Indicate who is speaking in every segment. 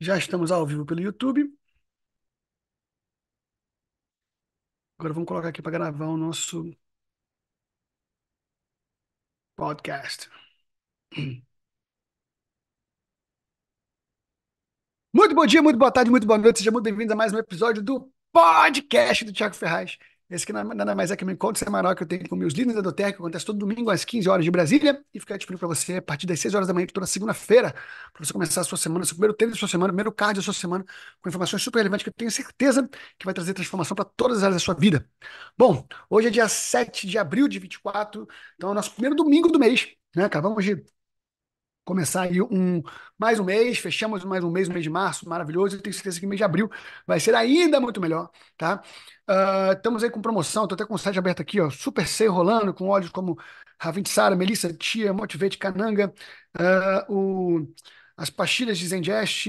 Speaker 1: Já estamos ao vivo pelo YouTube. Agora vamos colocar aqui para gravar o nosso podcast. Muito bom dia, muito boa tarde, muito boa noite. Sejam muito bem-vindos a mais um episódio do podcast do Tiago Ferraz. Esse aqui é, nada mais é que um encontro semanal que eu tenho com meus líderes da Doterra, que acontece todo domingo às 15 horas de Brasília, e fica disponível para você a partir das 6 horas da manhã de toda segunda-feira, para você começar a sua semana, seu primeiro treino da sua semana, primeiro cardio da sua semana, com informações super relevantes que eu tenho certeza que vai trazer transformação para todas as áreas da sua vida. Bom, hoje é dia 7 de abril de 24, então é o nosso primeiro domingo do mês, né, cara? Vamos de começar aí um, mais um mês, fechamos mais um mês, um mês de março, maravilhoso, e tenho certeza que mês de abril vai ser ainda muito melhor, tá? Uh, estamos aí com promoção, estou até com o site aberto aqui, ó, Super C rolando, com óleos como Ravintsara, Melissa, Tia, Motivate, Cananga, uh, ah, o, as pastilhas de Zengest,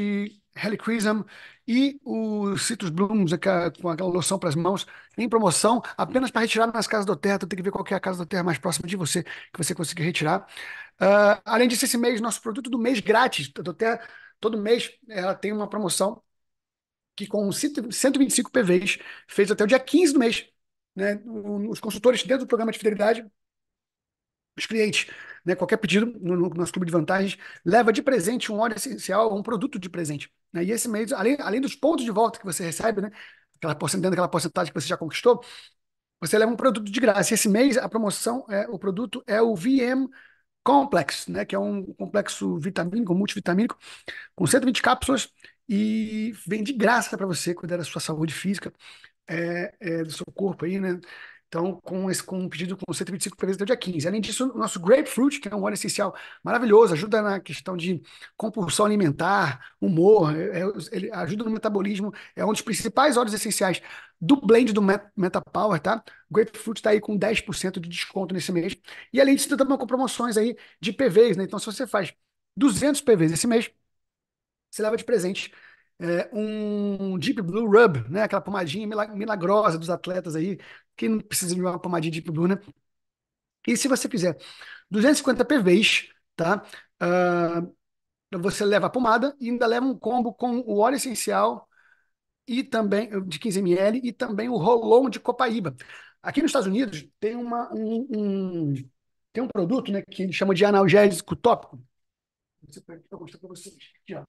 Speaker 1: Helicrism e o Citrus Blooms, com aquela loção para as mãos, em promoção, apenas para retirar nas casas do terra. Então tem que ver qual é a casa do terra mais próxima de você que você conseguir retirar. Uh, além disso, esse mês, nosso produto do mês grátis. Até todo mês ela tem uma promoção que com 125 PVs fez até o dia 15 do mês. Né? Os consultores dentro do programa de fidelidade, os clientes, né? qualquer pedido no, no nosso clube de vantagens, leva de presente um óleo essencial um produto de presente. Né? E esse mês, além, além dos pontos de volta que você recebe, né? aquela porcentagem, aquela porcentagem que você já conquistou, você leva um produto de graça. E esse mês a promoção, é, o produto é o VM Complex, né, que é um complexo vitamínico, multivitamínico, com 120 cápsulas e vem de graça para você cuidar da sua saúde física, é, é, do seu corpo aí, né? Então, com, esse, com um pedido com 125 PVs até o dia 15. Além disso, o nosso grapefruit, que é um óleo essencial maravilhoso, ajuda na questão de compulsão alimentar, humor, é, é ele ajuda no metabolismo, é um dos principais óleos essenciais do blend do MetaPower, tá? Grapefruit está aí com 10% de desconto nesse mês. E além disso, também com promoções aí de PVs, né? Então, se você faz 200 PVs esse mês, você leva de presente é, um Deep Blue Rub, né? Aquela pomadinha milagrosa dos atletas aí, quem não precisa de uma pomadinha de hipogluna? E se você fizer 250 PVs, tá? Uh, você leva a pomada e ainda leva um combo com o óleo essencial e também de 15 ml e também o rolon de copaíba. Aqui nos Estados Unidos tem uma, um, um tem um produto né, que chama de analgésico tópico. Vou mostrar para vocês. Aqui, ó.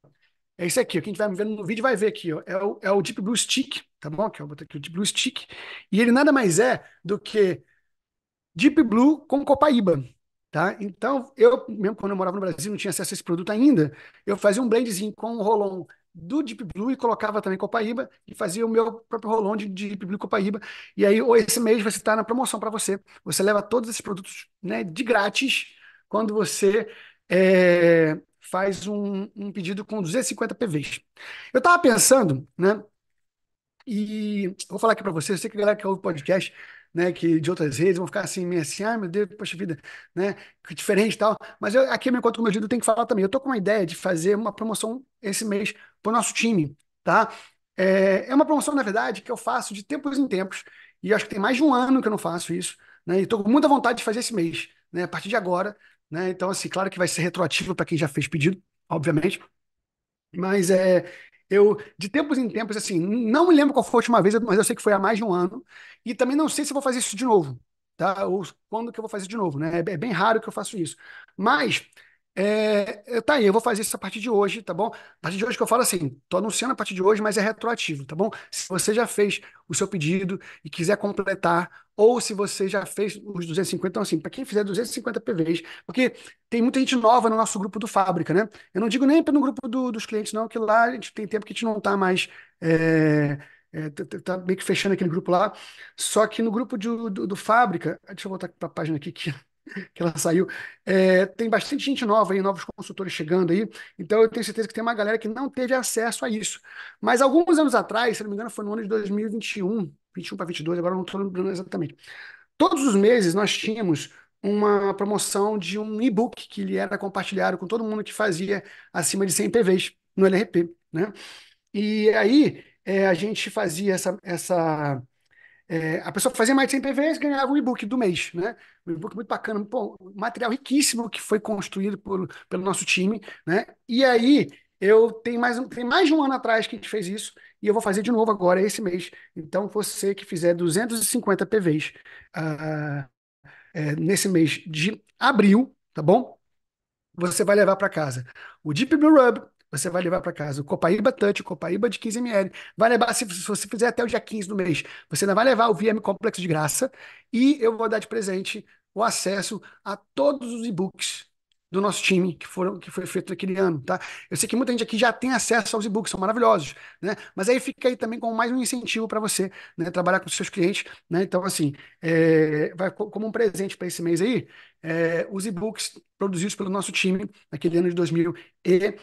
Speaker 1: É isso aqui, ó, quem estiver me vendo no vídeo vai ver aqui, ó, é, o, é o Deep Blue Stick, tá bom? Aqui, ó, vou botar aqui o Deep Blue Stick. E ele nada mais é do que Deep Blue com Copaíba, tá? Então, eu mesmo quando eu morava no Brasil, não tinha acesso a esse produto ainda, eu fazia um blendzinho com o Rolon do Deep Blue e colocava também Copaíba e fazia o meu próprio rolão de Deep Blue Copaíba. E aí, esse mês vai estar na promoção para você. Você leva todos esses produtos né, de grátis quando você é, faz um, um pedido com 250 PVs. Eu estava pensando, né? E vou falar aqui para vocês, eu sei que a galera que ouve podcast, né, que de outras redes vão ficar assim, meio assim, ai ah, meu Deus, poxa vida, né, que diferente e tal. Mas eu, aqui eu me encontro com o meu líder, eu tenho que falar também. Eu tô com uma ideia de fazer uma promoção esse mês para o nosso time, tá? É, é uma promoção, na verdade, que eu faço de tempos em tempos, e acho que tem mais de um ano que eu não faço isso, né, e tô com muita vontade de fazer esse mês, né, a partir de agora, né? Então, assim, claro que vai ser retroativo para quem já fez pedido, obviamente. Mas é, eu, de tempos em tempos, assim, não me lembro qual foi a última vez, mas eu sei que foi há mais de um ano. E também não sei se vou fazer isso de novo, tá? Ou quando que eu vou fazer de novo, né? É bem é raro que eu faço isso. Mas é, é, tá aí, eu vou fazer isso a partir de hoje, tá bom? A partir de hoje que eu falo assim, tô anunciando a partir de hoje, mas é retroativo, tá bom? Se você já fez o seu pedido e quiser completar, ou se você já fez os 250, então assim, para quem fizer 250 PVs, porque tem muita gente nova no nosso grupo do Fábrica, né? Eu não digo nem no grupo do, dos clientes, não, que lá a gente tem tempo que a gente não tá mais. É, é, tá, tá, tá meio que fechando aquele grupo lá. Só que no grupo de, do, do Fábrica, deixa eu voltar para a página aqui que que ela saiu. É, tem bastante gente nova aí, novos consultores chegando aí, então eu tenho certeza que tem uma galera que não teve acesso a isso. Mas alguns anos atrás, se não me engano, foi no ano de 2021, 21 para 22, agora não estou lembrando exatamente. Todos os meses nós tínhamos uma promoção de um e-book que ele era compartilhado com todo mundo que fazia acima de 100 PVs no LRP, né? E aí é, a gente fazia essa, essa é, a pessoa fazia mais de 100 PVs e ganhava um e-book do mês, né? Um e-book muito bacana, pô, material riquíssimo que foi construído por, pelo nosso time, né? E aí, eu tenho mais, tem mais de um ano atrás que a gente fez isso e eu vou fazer de novo agora, esse mês. Então, você que fizer 250 PVs uh, é, nesse mês de abril, tá bom? Você vai levar para casa o Deep Blue Rub, você vai levar para casa o Copaíba Touch, o Copaíba de 15ml. Vai levar, se, se, você fizer até o dia 15 do mês, você ainda vai levar o VM Complexo de graça. E eu vou dar de presente o acesso a todos os e-books do nosso time que foram que foi feito naquele ano, tá? Eu sei que muita gente aqui já tem acesso aos e-books, são maravilhosos, né? Mas aí fica aí também como mais um incentivo para você, né, trabalhar com seus clientes, né? Então assim, é, vai como um presente para esse mês aí, é, os e-books produzidos pelo nosso time naquele ano de 2000 e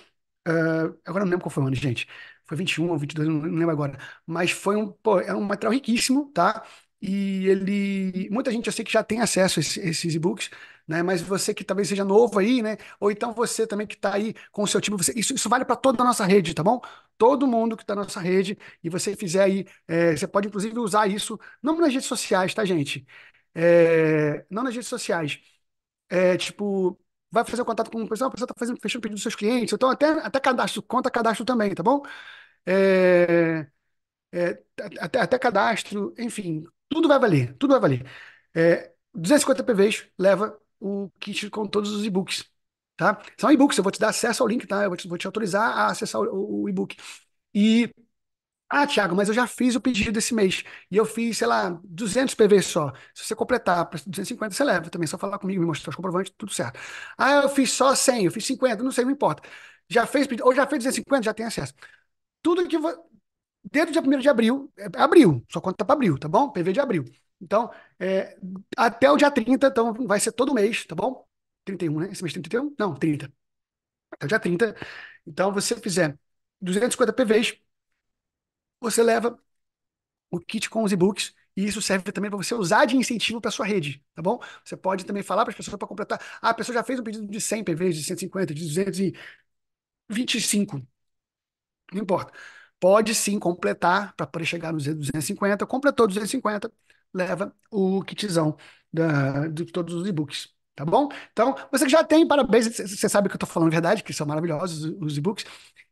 Speaker 1: Uh, agora não lembro qual foi o ano, gente. Foi 21 ou 22, não lembro agora. Mas foi um, pô, é um material riquíssimo, tá? E ele. Muita gente eu sei que já tem acesso a esses e-books, né? Mas você que talvez seja novo aí, né? Ou então você também que está aí com o seu time, você, isso, isso vale para toda a nossa rede, tá bom? Todo mundo que está na nossa rede, e você fizer aí, é, você pode inclusive usar isso, não nas redes sociais, tá, gente? É, não nas redes sociais. É, tipo, vai fazer contato com uma pessoa, a pessoa está fazendo, fechando pedido dos seus clientes, então até, até cadastro, conta cadastro também, tá bom? É, é, até, até cadastro, enfim, tudo vai valer, tudo vai valer. É, 250 PVs leva o kit com todos os e-books, tá? São e-books, eu vou te dar acesso ao link, tá? Eu vou te, vou te autorizar a acessar o, o e-book. E ah, Thiago, mas eu já fiz o pedido esse mês e eu fiz, sei lá, 200 PV só. Se você completar para 250, você leva também. Só falar comigo, me mostrar os comprovantes, tudo certo. Ah, eu fiz só 100, eu fiz 50, não sei, não importa. Já fez pedido, ou já fez 250, já tem acesso. Tudo que. você. Dentro do dia 1 de abril, é abril, só conta para abril, tá bom? PV de abril. Então, é, até o dia 30, então vai ser todo mês, tá bom? 31, né? Esse mês 31? Não, 30. Até o dia 30. Então, você fizer 250 PVs, você leva o kit com os e-books e isso serve também para você usar de incentivo para sua rede, tá bom? Você pode também falar para as pessoas para completar. Ah, a pessoa já fez um pedido de 100 PVs, de 150, de 225. Não importa. Pode sim completar para poder chegar nos 250. Completou 250, leva o kitzão da, de todos os e-books. Tá bom? Então, você que já tem, parabéns. Você sabe que eu estou falando a verdade, que são maravilhosos os e-books.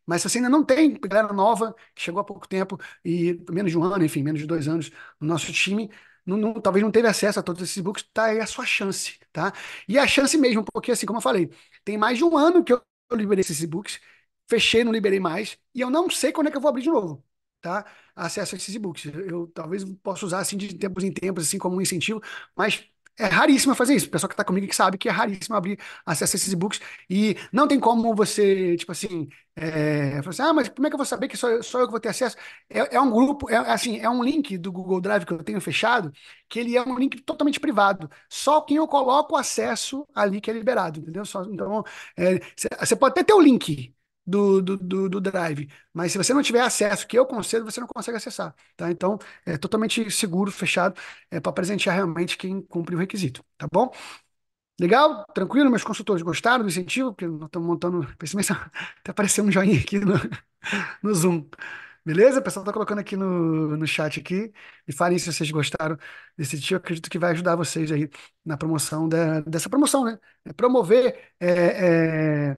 Speaker 1: Mas se você ainda não tem, galera nova, que chegou há pouco tempo, e menos de um ano, enfim, menos de dois anos, no nosso time, não, não, talvez não teve acesso a todos esses e-books, tá aí a sua chance, tá? E a chance mesmo, porque assim, como eu falei, tem mais de um ano que eu liberei esses e-books, fechei, não liberei mais, e eu não sei quando é que eu vou abrir de novo, tá? Acesso a esses e-books. Eu, eu talvez possa usar assim de tempos em tempos, assim como um incentivo, mas é raríssimo fazer isso. O pessoal que está comigo que sabe que é raríssimo abrir acesso a esses e-books. E não tem como você, tipo assim, é, assim, ah, mas como é que eu vou saber que só, só eu que vou ter acesso? É, é um grupo, é, assim, é um link do Google Drive que eu tenho fechado, que ele é um link totalmente privado. Só quem eu coloco acesso ali que é liberado, entendeu? Só, então, você eh, é, pode até ter o link, do, do, do, Drive. Mas se você não tiver acesso, que eu concedo, você não consegue acessar. Tá? Então, é totalmente seguro, fechado, é para presentear realmente quem cumpre o requisito. Tá bom? Legal? Tranquilo? Meus consultores gostaram do incentivo? Porque nós estamos montando. Até apareceu um joinha aqui no, no Zoom. Beleza? O pessoal está colocando aqui no, no chat aqui. Me falem se vocês gostaram desse tio. Eu acredito que vai ajudar vocês aí na promoção da, dessa promoção, né? É promover é, é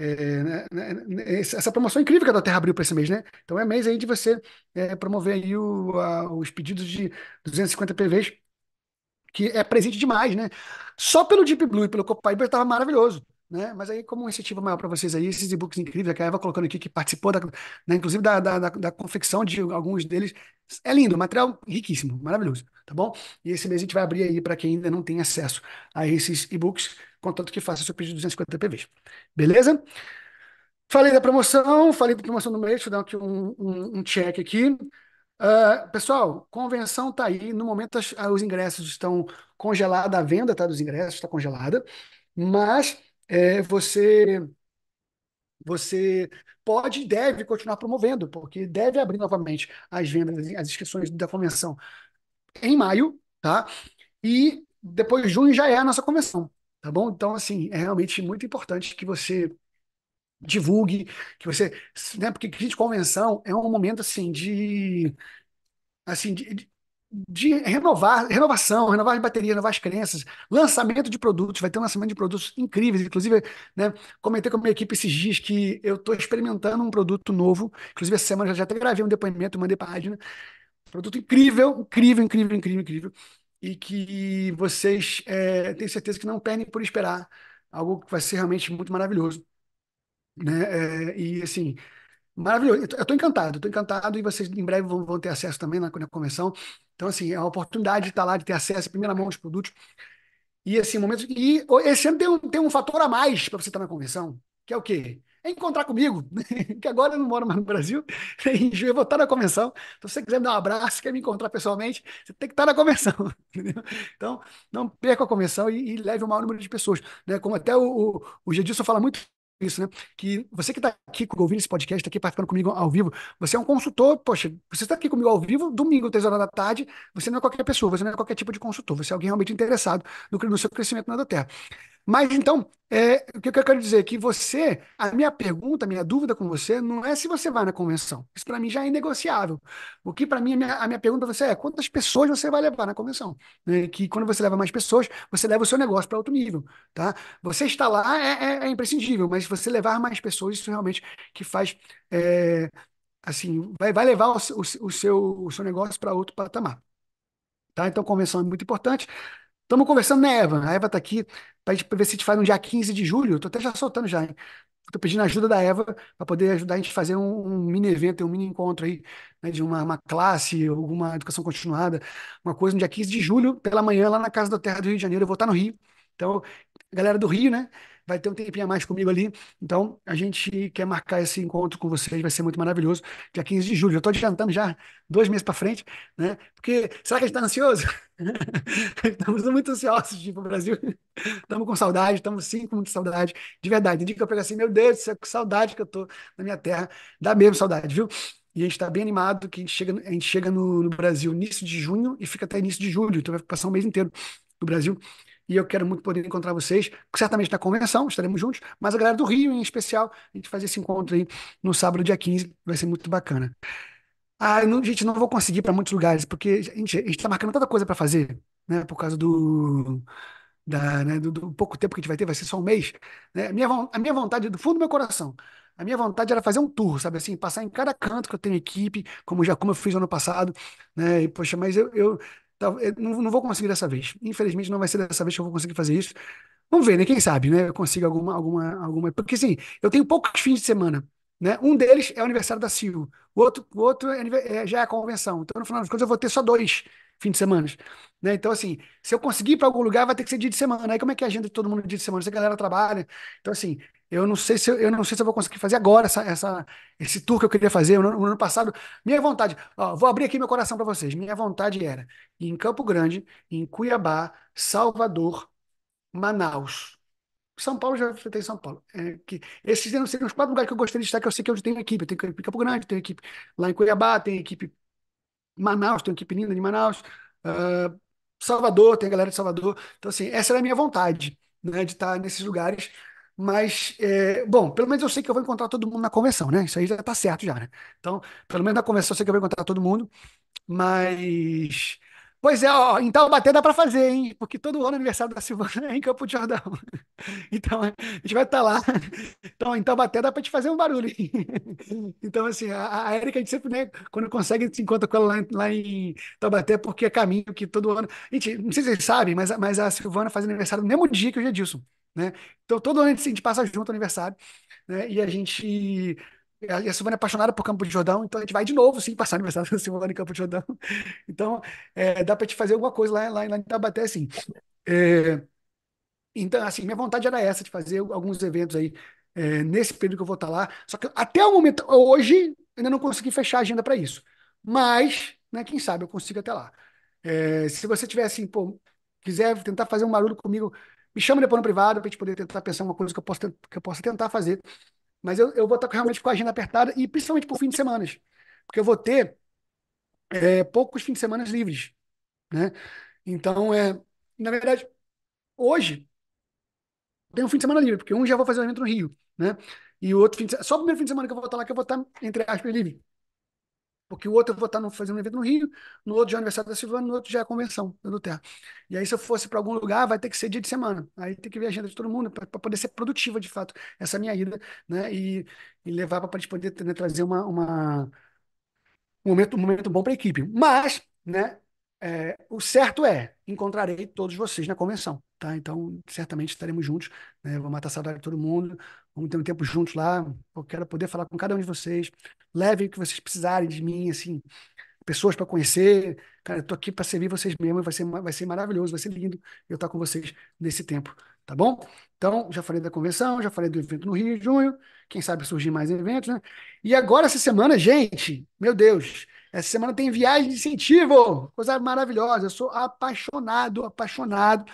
Speaker 1: é, né, né, né essa promoção incrível que a da Terra abriu para esse mês, né? Então é mês aí de você é, promover aí o, a, os pedidos de 250 PVs, que é presente demais, né? Só pelo Deep Blue e pelo Copaiba estava maravilhoso. Né? Mas aí, como um incentivo maior para vocês aí, esses e-books incríveis que a Eva colocando aqui, que participou, da, né, inclusive, da, da, da, da, confecção de alguns deles. É lindo, material riquíssimo, maravilhoso, tá bom? E esse mês a gente vai abrir aí para quem ainda não tem acesso a esses e-books contanto que faça seu pedido de 250 PVs. Beleza? Falei da promoção, falei da promoção do mês, vou dar aqui um, um, um check aqui. Uh, pessoal, convenção está aí. No momento, as, ah, os ingressos estão congelados, a venda tá, dos ingressos está congelada, mas é, você você pode e deve continuar promovendo, porque deve abrir novamente as vendas, as inscrições da convenção em maio, tá? E depois de junho já é a nossa convenção. Tá bom? Então, assim, é realmente muito importante que você divulgue, que você, né, porque crise de convenção é um momento assim de assim de, de renovar, renovação, renovar as baterias, renovar as crenças, lançamento de produtos, vai ter um lançamento de produtos incríveis, inclusive, né, comentei com a minha equipe esses dias que eu estou experimentando um produto novo, inclusive essa semana já até gravei um depoimento, mandei página, produto incrível, incrível, incrível, incrível, incrível, e que vocês é, certeza que não perdem por esperar algo que vai ser realmente muito maravilhoso, né? É, e assim, maravilhoso. Eu estou encantado, estou encantado e vocês em breve vão, vão ter acesso também na, na convenção. Então assim, é uma oportunidade de estar lá, de ter acesso à primeira mão aos produtos. E assim, momentos e esse ano tem um, tem um fator a mais para você estar na convenção, que é o quê? é encontrar comigo, que agora eu não moro mais no Brasil, e eu vou estar na convenção. Então, se você quiser me dar um abraço, quer me encontrar pessoalmente, você tem que estar na convenção, entendeu? Então, não perca a convenção e, e leve o maior número de pessoas. Né? Como até o, o, o Gedilson fala muito isso, né? Que você que está aqui ouvindo esse podcast, está aqui participando comigo ao vivo, você é um consultor, poxa, você está aqui comigo ao vivo, domingo, três horas da tarde, você não é qualquer pessoa, você não é qualquer tipo de consultor, você é alguém realmente interessado no, no seu crescimento na Terra. Mas então, é, o que eu quero dizer é que você, a minha pergunta, a minha dúvida com você não é se você vai na convenção. Isso para mim já é negociável. O que para mim, a minha, a minha pergunta para você é quantas pessoas você vai levar na convenção? Né, que quando você leva mais pessoas, você leva o seu negócio para outro nível, tá? Você está lá é, é, é imprescindível, mas se você levar mais pessoas, isso realmente que faz... É, assim, vai, vai levar o, o, o, seu, o seu negócio para outro patamar. Tá? Então, convenção é muito importante. Estamos conversando, né, Eva? A Eva tá aqui para ver se a gente faz no dia 15 de julho. Estou até já soltando já, hein? Estou pedindo a ajuda da Eva para poder ajudar a gente a fazer um, um mini evento, um mini encontro aí, né, de uma, uma, classe, alguma educação continuada, uma coisa no dia 15 de julho, pela manhã, lá na Casa da Terra do Rio de Janeiro. Eu vou estar tá no Rio. Então, galera do Rio, né? vai ter um tempinho a mais comigo ali. Então, a gente quer marcar esse encontro com vocês, vai ser muito maravilhoso. Dia 15 de julho. Eu estou adiantando já dois meses para frente, né? Porque será que a gente está ansioso? estamos muito ansiosos de ir para o Brasil. Estamos com saudade, estamos sim com muita saudade. De verdade, indica que eu pego assim, meu Deus, que saudade que eu estou na minha terra. Dá mesmo saudade, viu? E a gente está bem animado que a gente chega, a gente chega no, no, Brasil início de junho e fica até início de julho, então vai passar um mês inteiro no Brasil e eu quero muito poder encontrar vocês, certamente na convenção, estaremos juntos, mas a galera do Rio em especial, a gente fazer esse encontro aí no sábado, dia 15, vai ser muito bacana. Ah, não, gente, não vou conseguir para muitos lugares, porque a gente está marcando tanta coisa para fazer, né, por causa do, da, né, do, do, pouco tempo que a gente vai ter, vai ser só um mês. Né? A, minha, a minha vontade, do fundo do meu coração, a minha vontade era fazer um tour, sabe assim, passar em cada canto que eu tenho equipe, como já como eu fiz ano passado, né? E, poxa, mas eu, eu, eh, não, vou conseguir dessa vez. Infelizmente, não vai ser dessa vez que eu vou conseguir fazer isso. Vamos ver, né? Quem sabe, né? Eu consigo alguma, alguma, alguma. Porque, assim, eu tenho poucos fins de semana. Né? Um deles é o aniversário da CIO, o outro, o outro é, é, já é a convenção. Então, no final das contas, eu vou ter só dois fins de semana. Né? Então, assim, se eu conseguir ir para algum lugar, vai ter que ser dia de semana. Aí, como é que é a agenda de todo mundo dia de semana? Se a galera trabalha. Então, assim, eu não sei se eu, não sei se eu vou conseguir fazer agora essa, essa, esse tour que eu queria fazer. No, no ano passado, minha vontade, ó, vou abrir aqui meu coração para vocês. Minha vontade era ir em Campo Grande, em Cuiabá, Salvador, Manaus. São Paulo já tem São Paulo. É, que, esses eram seriam os quatro lugares que eu gostaria de estar, que eu sei que eu tenho equipe. Eu tenho equipe em Campo Grande, tenho equipe lá em Cuiabá, tenho equipe em Manaus, tenho equipe linda de Manaus, uh, Salvador, tem a galera de Salvador. Então, assim, essa era a minha vontade, né, de estar nesses lugares. Mas, é, bom, pelo menos eu sei que eu vou encontrar todo mundo na convenção, né? Isso aí já tá certo já, né? Então, pelo menos na convenção eu sei que eu vou encontrar todo mundo, mas Pois é, ó, em Taubaté dá para fazer, hein? Porque todo ano é aniversário da Silvana é em Campo de Jordão. Então, a gente vai estar tá lá. Então, em Taubaté dá para te fazer um barulho. Então, assim, a, a Erika, a gente sempre, né, quando consegue, se encontra com ela lá, lá em Taubaté, porque é caminho que todo ano. Gente, não sei se vocês sabem, mas, mas a Silvana faz aniversário no mesmo dia que o Edilson, né? Então, todo ano a gente, a gente passa junto aniversário, né? E a gente a Silvana é apaixonada por Campo de Jordão, então a gente vai de novo, sim, passar o aniversário da Silvana em Campo de Jordão. Então, é, dá para te fazer alguma coisa lá, lá, lá em Tabaté, assim. É, então, assim, minha vontade era essa, de fazer alguns eventos aí é, nesse período que eu vou estar lá. Só que até o momento, hoje, ainda não consegui fechar a agenda para isso. Mas, né, quem sabe eu consigo até lá. É, se você tiver, assim, pô, quiser tentar fazer um barulho comigo, me chama depois no privado para a gente poder tentar pensar uma coisa que eu, posso, que eu possa tentar fazer mas eu, eu vou estar realmente com a agenda apertada, e principalmente por fim de semana. Porque eu vou ter é, poucos fins de semana livres. Né? Então, é, na verdade, hoje tenho um fim de semana livre, porque um já vou fazer o evento no Rio. Né? E o outro fim de, só o primeiro fim de semana que eu vou estar lá, que eu vou estar, entre aspas, livre. Porque o outro eu vou estar fazendo um evento no Rio, no outro já é aniversário da Silvana, no outro já é convenção do Terra. E aí, se eu fosse para algum lugar, vai ter que ser dia de semana. Aí tem que ver a agenda de todo mundo para poder ser produtiva, de fato, essa minha ida, né? E, e levar para poder né, trazer uma, uma, um, momento, um momento bom para a equipe. Mas, né? É, o certo é, encontrarei todos vocês na convenção, tá? Então, certamente estaremos juntos, né? Vou matar a saudade de todo mundo, Vamos ter um tempo juntos lá. Eu quero poder falar com cada um de vocês. Leve o que vocês precisarem de mim, assim, pessoas para conhecer. Cara, eu tô aqui para servir vocês mesmo. Vai ser, vai ser maravilhoso, vai ser lindo eu estar com vocês nesse tempo, tá bom? Então, já falei da convenção, já falei do evento no Rio de Junho. Quem sabe surgir mais eventos, né? E agora, essa semana, gente, meu Deus, essa semana tem viagem de incentivo, coisa maravilhosa. Eu sou apaixonado, apaixonado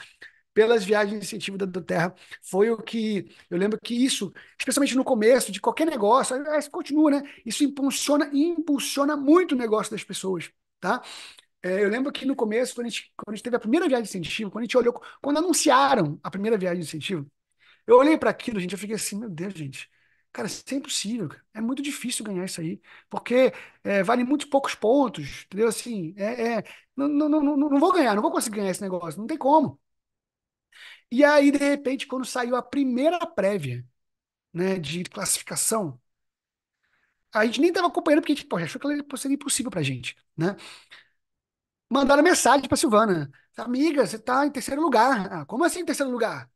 Speaker 1: pelas viagens de incentivo da, do Terra. Foi o que eu lembro que isso, especialmente no começo de qualquer negócio, eh, isso continua, né? Isso impulsiona impulsiona muito o negócio das pessoas, tá? É, eu lembro que no começo, quando a, gente, quando a gente teve a primeira viagem de incentivo, quando a gente olhou, quando anunciaram a primeira viagem de incentivo, eu olhei para aquilo, gente, eu fiquei assim, meu Deus, gente, Cara, isso é impossível, é muito difícil ganhar isso aí, porque é, vale muito poucos pontos, entendeu? Assim, é, é, não, não, não, não vou ganhar, não vou conseguir ganhar esse negócio, não tem como. E aí, de repente, quando saiu a primeira prévia né, de classificação, a gente nem estava acompanhando, porque a gente poxa, achou que ela seria impossível para a gente. Né? Mandaram mensagem para Silvana: Amiga, você está em terceiro lugar. Ah, como assim em terceiro lugar?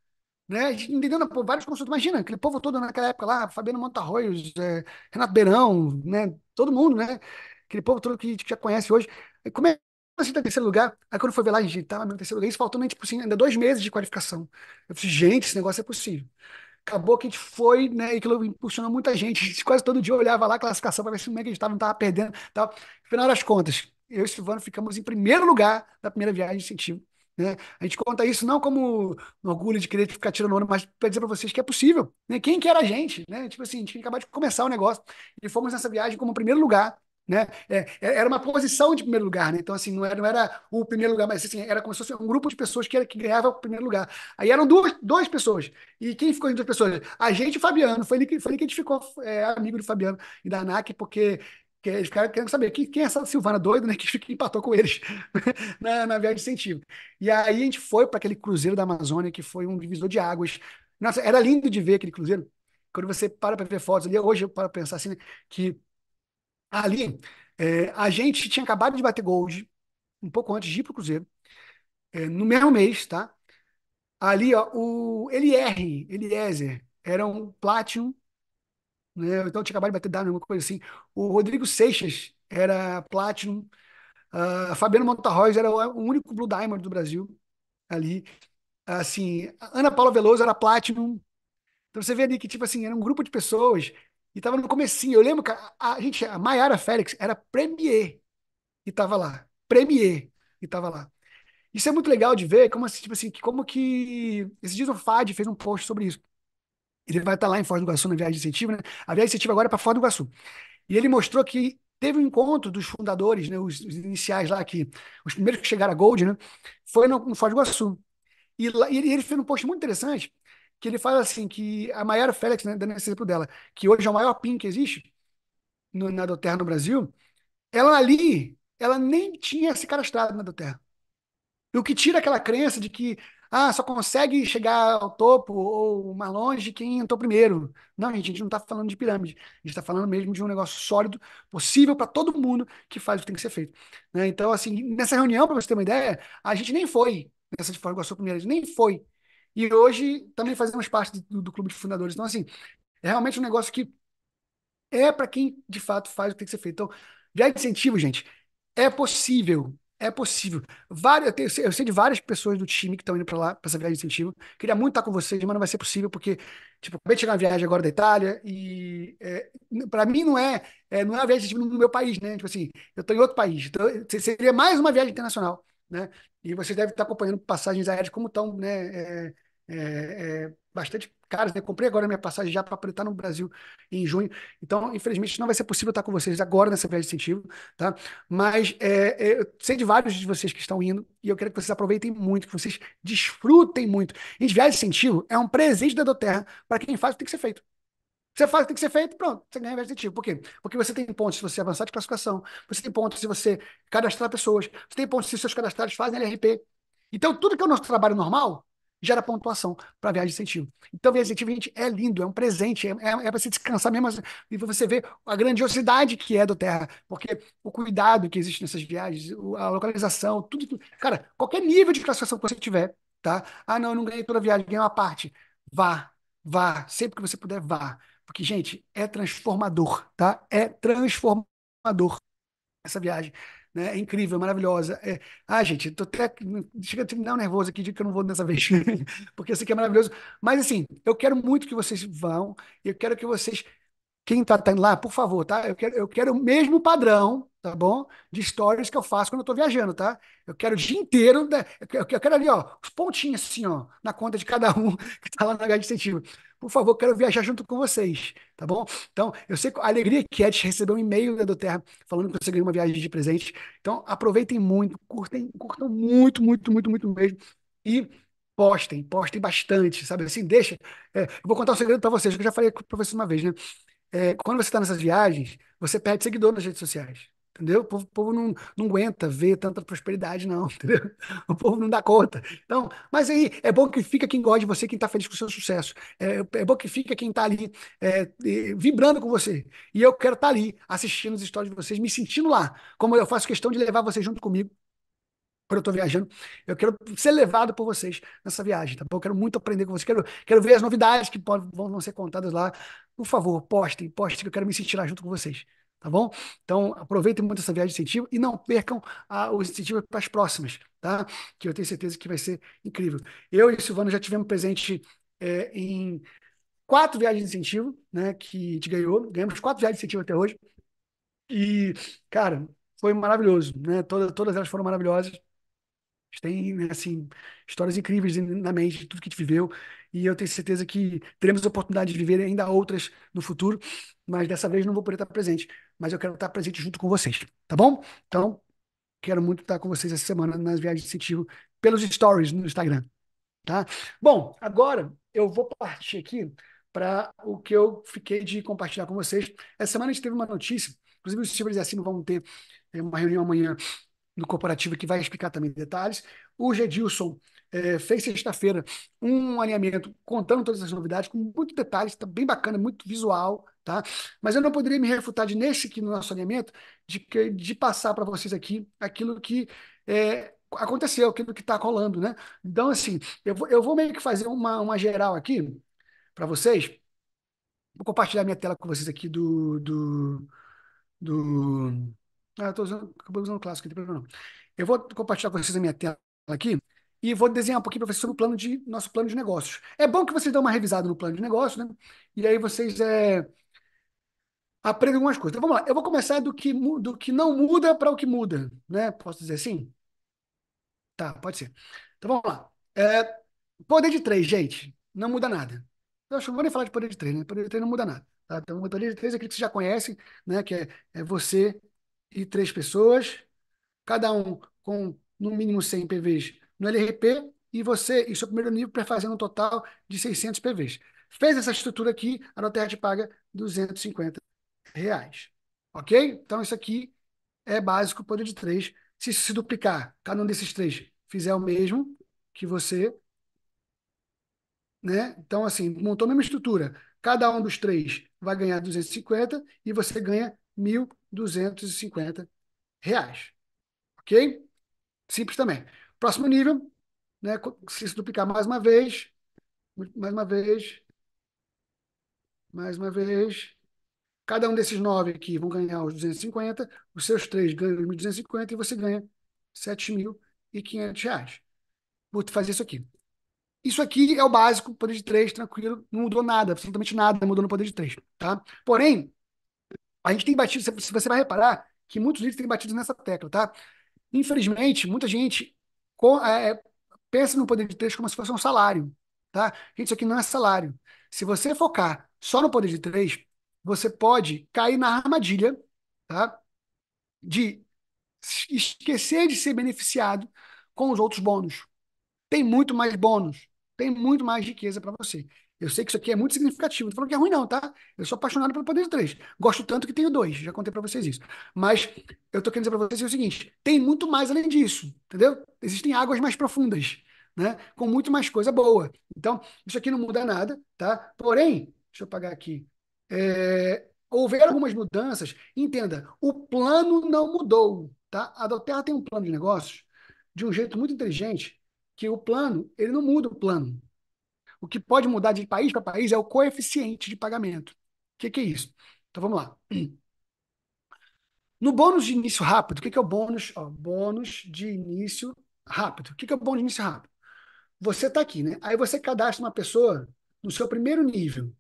Speaker 1: Né? A gente entendeu vários consultos. Imagina, aquele povo todo naquela época lá, Fabiano Montarroios, é, Renato Beirão, né? todo mundo, né? aquele povo todo que a gente já conhece hoje. Como é você está assim, em terceiro lugar, aí quando foi ver lá, gente, estava em tá, terceiro lugar, isso faltando tipo, assim, ainda dois meses de qualificação. Eu falei, gente, esse negócio é possível. Acabou que a gente foi, né? E aquilo impulsionou muita gente. A gente quase todo dia olhava lá a classificação para ver se como é que a gente estava, não tava perdendo. Tal. Final das contas, eu e o Silvano ficamos em primeiro lugar na primeira viagem de incentivo. Né? A gente conta isso não como um orgulho de querer tipo, ficar tirando onda, mas para dizer para vocês que é possível. Né? Quem que era a gente? Né? Tipo assim, a gente tinha acabado de começar o negócio e fomos nessa viagem como primeiro lugar né? É, é, era uma posição de primeiro lugar, né? Então, assim, não era, não era, o primeiro lugar, mas assim, era como se fosse um grupo de pessoas que, era, que ganhava o primeiro lugar. Aí eram duas, duas pessoas. E quem ficou entre as pessoas? A gente e o Fabiano. Foi ele que, foi ele que a gente ficou é, amigo do Fabiano e da ANAC, porque que eles ficaram querendo saber quem, quem é essa Silvana doida, né? Que, que empatou com eles na, na viagem de incentivo. E aí a gente foi para aquele cruzeiro da Amazônia, que foi um divisor de águas. Nossa, era lindo de ver aquele cruzeiro. Quando você para para ver fotos ali, hoje eu paro para pensar assim, né, que Ali, é, a gente tinha acabado de bater Gold, um pouco antes de ir para o Cruzeiro, é, no mesmo mês, tá? Ali, ó, o Eliezer, era um Platinum, né? Então tinha acabado de bater Diamond, alguma coisa assim. O Rodrigo Seixas era Platinum. Uh, Fabiano Montarroz era o único Blue Diamond do Brasil ali. Assim, Ana Paula Veloso era Platinum. Então você vê ali que, tipo assim, era um grupo de pessoas e tava no comecinho. Eu lembro que a, a gente, a Mayara Félix era premier e tava lá. Premier e tava lá. Isso é muito legal de ver, como assim, tipo assim, como que esses dias o Fad fez um post sobre isso. Ele vai estar tá lá em Foz do Iguaçu na viagem de incentivo, né? A viagem de incentivo agora é para Foz do Iguaçu. E ele mostrou que teve um encontro dos fundadores, né, os, os iniciais lá que os primeiros que chegaram a Gold, né, foi no, no Foz do Iguaçu. E, lá, e ele, ele fez um post muito interessante que ele fala assim, que a maior Félix, né, dando esse exemplo dela, que hoje é o maior PIN que existe no, na Doterra no Brasil, ela ali, ela nem tinha se cadastrado na Doterra. E o que tira aquela crença de que ah, só consegue chegar ao topo ou mais longe quem entrou primeiro. Não, gente, a gente não está falando de pirâmide. A gente está falando mesmo de um negócio sólido, possível para todo mundo que faz o que tem que ser feito. Né? Então, assim, nessa reunião, para você ter uma ideia, a gente nem foi nessa de Fora Iguaçu primeiro, a gente nem foi e hoje também fazemos parte do, do clube de fundadores. Então, assim, é realmente um negócio que é para quem de fato faz o que tem que ser feito. Então, viagem de incentivo, gente, é possível. É possível. Várias, eu, eu sei de várias pessoas do time que estão indo para lá, para essa viagem de incentivo. Queria muito estar com vocês, mas não vai ser possível, porque, tipo, acabei de chegar uma viagem agora da Itália e, é, para mim, não é, é, não é uma viagem de incentivo no meu país, né? Tipo assim, eu estou em outro país. Então, seria mais uma viagem internacional, né? E vocês devem estar acompanhando passagens aéreas como estão, né? É, é, é, bastante caras. Né? Comprei agora minha passagem já para poder no Brasil em junho. Então, infelizmente, não vai ser possível estar com vocês agora nessa viagem de incentivo, tá? Mas é, é, eu sei de vários de vocês que estão indo e eu quero que vocês aproveitem muito, que vocês desfrutem muito. E de viagem de incentivo é um presente da Doterra para quem faz o que tem que ser feito. Você faz o que tem que ser feito, pronto, você ganha viagem de incentivo. Por quê? Porque você tem pontos se você avançar de classificação, você tem pontos se você cadastrar pessoas, você tem pontos se seus cadastrados fazem LRP. Então, tudo que é o nosso trabalho normal, gera pontuação para viagem de incentivo. Então, viagem de incentivo, gente, é lindo, é um presente, é, é, é para se descansar mesmo assim, e você ver a grandiosidade que é do Terra, porque o cuidado que existe nessas viagens, a localização, tudo, tudo. Cara, qualquer nível de classificação que você tiver, tá? Ah, não, eu não ganhei toda a viagem, ganhei uma parte. Vá, vá, sempre que você puder, vá. Porque, gente, é transformador, tá? É transformador essa viagem né? É incrível, maravilhosa. É... Ah, gente, tô até... chega a me dar um nervoso aqui, digo que eu não vou dessa vez, porque isso aqui é maravilhoso. Mas, assim, eu quero muito que vocês vão, eu quero que vocês quem está tá indo lá, por favor, tá? Eu quero, eu quero o mesmo padrão, tá bom? De stories que eu faço quando eu estou viajando, tá? Eu quero o dia inteiro, né? eu, quero, eu quero ali, ó, os pontinhos assim, ó, na conta de cada um que tá lá na Guia Incentivo por favor, quero viajar junto com vocês, tá bom? Então, eu sei a alegria que é de receber um e-mail da né, Doterra falando que você ganhou uma viagem de presente. Então, aproveitem muito, curtem, curtam muito, muito, muito, muito mesmo. E postem, postem bastante, sabe? Assim, deixa. É, eu vou contar um segredo para vocês, que eu já falei para vocês uma vez, né? É, quando você está nessas viagens, você perde seguidor nas redes sociais entendeu? O povo, o povo não, não aguenta ver tanta prosperidade, não, entendeu? O povo não dá conta. Então, mas aí, é bom que fica quem gosta de você, quem está feliz com o seu sucesso. É, é bom que fica quem está ali é, vibrando com você. E eu quero estar tá ali, assistindo as histórias de vocês, me sentindo lá. Como eu faço questão de levar vocês junto comigo quando eu estou viajando. Eu quero ser levado por vocês nessa viagem, tá bom? Eu quero muito aprender com vocês, quero, quero ver as novidades que podem, vão ser contadas lá. Por favor, postem, postem, que eu quero me sentir lá junto com vocês tá bom? Então, aproveitem muito essa viagem de incentivo e não percam a, o incentivo para as próximas, tá? Que eu tenho certeza que vai ser incrível. Eu e o Silvano já tivemos presente é, em quatro viagens de incentivo, né? Que a gente ganhou, ganhamos quatro viagens de incentivo até hoje. E, cara, foi maravilhoso, né? Toda, todas elas foram maravilhosas. A gente tem, né, assim, histórias incríveis na mente de tudo que a gente viveu, e eu tenho certeza que teremos a oportunidade de viver ainda outras no futuro, mas dessa vez não vou poder estar presente, mas eu quero estar presente junto com vocês, tá bom? Então, quero muito estar com vocês essa semana nas viagens de incentivo pelos stories no Instagram, tá? Bom, agora eu vou partir aqui para o que eu fiquei de compartilhar com vocês. Essa semana a gente teve uma notícia, inclusive os Steelers e assim vão ter é, uma reunião amanhã do corporativo que vai explicar também detalhes. O Gedilson é, fez sexta-feira um alinhamento contando todas as novidades, com muito detalhes, está bem bacana, muito visual, tá? Mas eu não poderia me refutar de, nesse aqui no nosso alinhamento, de, de passar para vocês aqui aquilo que é, aconteceu, aquilo que está rolando, né? Então, assim, eu vou, eu vou meio que fazer uma, uma geral aqui para vocês. Vou compartilhar minha tela com vocês aqui do, do, do ah, estou usando, usando o clássico, não tem problema não. Eu vou compartilhar com vocês a minha tela aqui e vou desenhar um pouquinho para vocês sobre o plano de, nosso plano de negócios. É bom que vocês dão uma revisada no plano de negócio, né? E aí vocês é, aprendem algumas coisas. Então, vamos lá, eu vou começar do que, do que não muda para o que muda, né? Posso dizer assim? Tá, pode ser. Então vamos lá. É, poder de três, gente, não muda nada. Eu acho que não vou nem falar de poder de três, né? Poder de três não muda nada. Tá? Então, poder de três é aquilo que vocês já conhecem, né? Que é, é você e três pessoas, cada um com no mínimo 100 PVs no LRP, e você, e seu primeiro nível, para fazer um total de 600 PVs. Fez essa estrutura aqui, a Noterra te paga 250 reais. Ok? Então, isso aqui é básico, poder de três. Se se duplicar, cada um desses três fizer o mesmo que você, né? Então, assim, montou a mesma estrutura. Cada um dos três vai ganhar 250 e você ganha 1.000 250 reais. Ok? Simples também. Próximo nível, né, se isso duplicar mais uma vez, mais uma vez, mais uma vez, cada um desses nove aqui vão ganhar os 250, os seus três ganham os 1.250 e você ganha 7.500 reais. Vou fazer isso aqui. Isso aqui é o básico, poder de 3, tranquilo, não mudou nada, absolutamente nada mudou no poder de 3, tá? Porém, a gente tem batido, se você vai reparar, que muitos livros têm batido nessa tecla, tá? Infelizmente, muita gente com, é, é, pensa no poder de três como se fosse um salário, tá? Gente, isso aqui não é salário. Se você focar só no poder de três, você pode cair na armadilha, tá? De esquecer de ser beneficiado com os outros bônus. Tem muito mais bônus, tem muito mais riqueza para você. Eu sei que isso aqui é muito significativo. Não falando que é ruim, não, tá? Eu sou apaixonado pelo poder do 3. Gosto tanto que tenho dois. Já contei para vocês isso. Mas eu tô querendo dizer para vocês o seguinte: tem muito mais além disso, entendeu? Existem águas mais profundas, né? Com muito mais coisa boa. Então, isso aqui não muda nada, tá? Porém, deixa eu apagar aqui. É, houver algumas mudanças, entenda, o plano não mudou, tá? A Doterra tem um plano de negócios de um jeito muito inteligente, que o plano, ele não muda o plano. O que pode mudar de país para país é o coeficiente de pagamento. O que, que é isso? Então vamos lá. No bônus de início rápido, o que, que é o bônus? Ó, bônus de início rápido. O que, que é o bônus de início rápido? Você está aqui, né? Aí você cadastra uma pessoa no seu primeiro nível.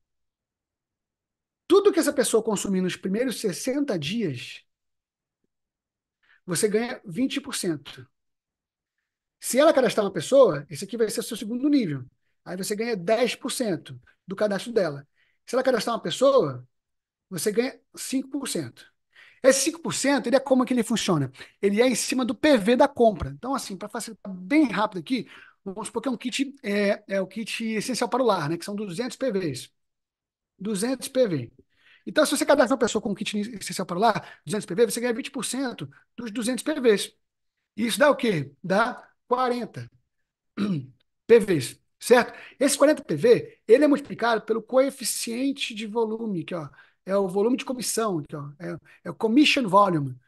Speaker 1: Tudo que essa pessoa consumir nos primeiros 60 dias, você ganha 20%. Se ela cadastrar uma pessoa, esse aqui vai ser o seu segundo nível. Aí você ganha 10% do cadastro dela. Se ela cadastrar uma pessoa, você ganha 5%. Esse 5%, ele é como que ele funciona? Ele é em cima do PV da compra. Então, assim, para facilitar bem rápido aqui, vamos supor que é um kit, é, é o kit essencial para o lar, né? Que são 200 PVs. 200 PV. Então, se você cadastra uma pessoa com um kit essencial para o lar, 200 PV, você ganha 20% dos 200 PVs. E isso dá o quê? Dá 40 PVs certo? Esse 40 PV, ele é multiplicado pelo coeficiente de volume, que ó, é o volume de comissão, que, ó, é, é o commission volume,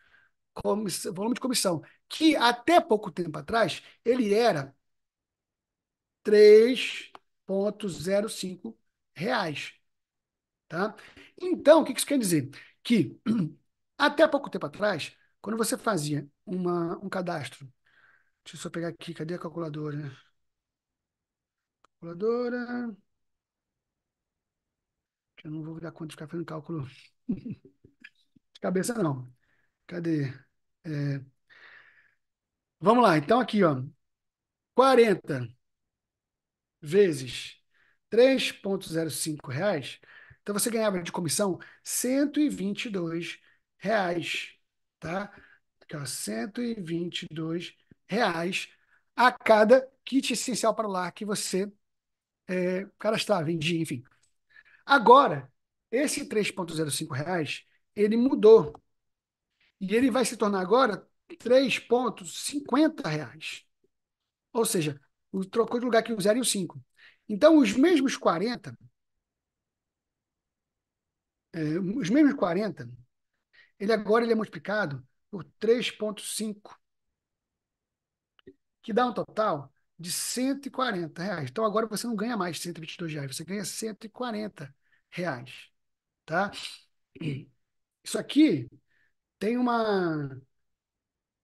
Speaker 1: comiss, volume de comissão, que até pouco tempo atrás, ele era 3,05 reais, tá? Então, o que isso quer dizer? Que até pouco tempo atrás, quando você fazia uma, um cadastro, deixa eu só pegar aqui, cadê a calculadora, né? Calculadora. eu não vou dar conta de ficar fazendo cálculo de cabeça, não. Cadê? É... Vamos lá, então aqui, ó. 40 vezes 3,05 reais. Então você ganhava de comissão 122 reais, tá? Aqui, ó, 122 reais a cada kit essencial para o lar que você é, o cara está, vendia, enfim. Agora, esse 3,05 reais, ele mudou. E ele vai se tornar agora 3,50 reais. Ou seja, trocou de lugar aqui o 0 e o 5. Então, os mesmos 40, é, os mesmos 40, ele agora ele é multiplicado por 3,5, que dá um total de 140 reais. Então agora você não ganha mais 122 reais, você ganha 140 reais, tá? Isso aqui tem uma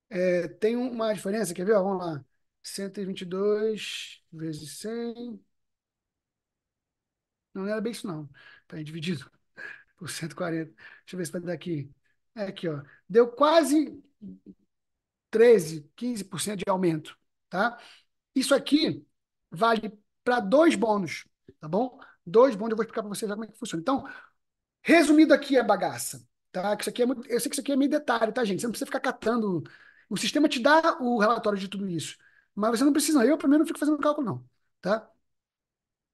Speaker 1: é, tem uma diferença, quer ver? vamos lá, 122 vezes 100. Não era bem isso não, tá dividido por 140. Deixa eu ver se vai dar aqui. É aqui, ó. Deu quase 13, 15% de aumento, tá? Isso aqui vale para dois bônus, tá bom? Dois bônus, eu vou explicar para vocês como é que funciona. Então, resumindo aqui a bagaça, tá? isso aqui é muito, eu sei que isso aqui é meio detalhe, tá, gente? Você não precisa ficar catando. O sistema te dá o relatório de tudo isso, mas você não precisa. Eu, primeiro, não fico fazendo cálculo, não, tá?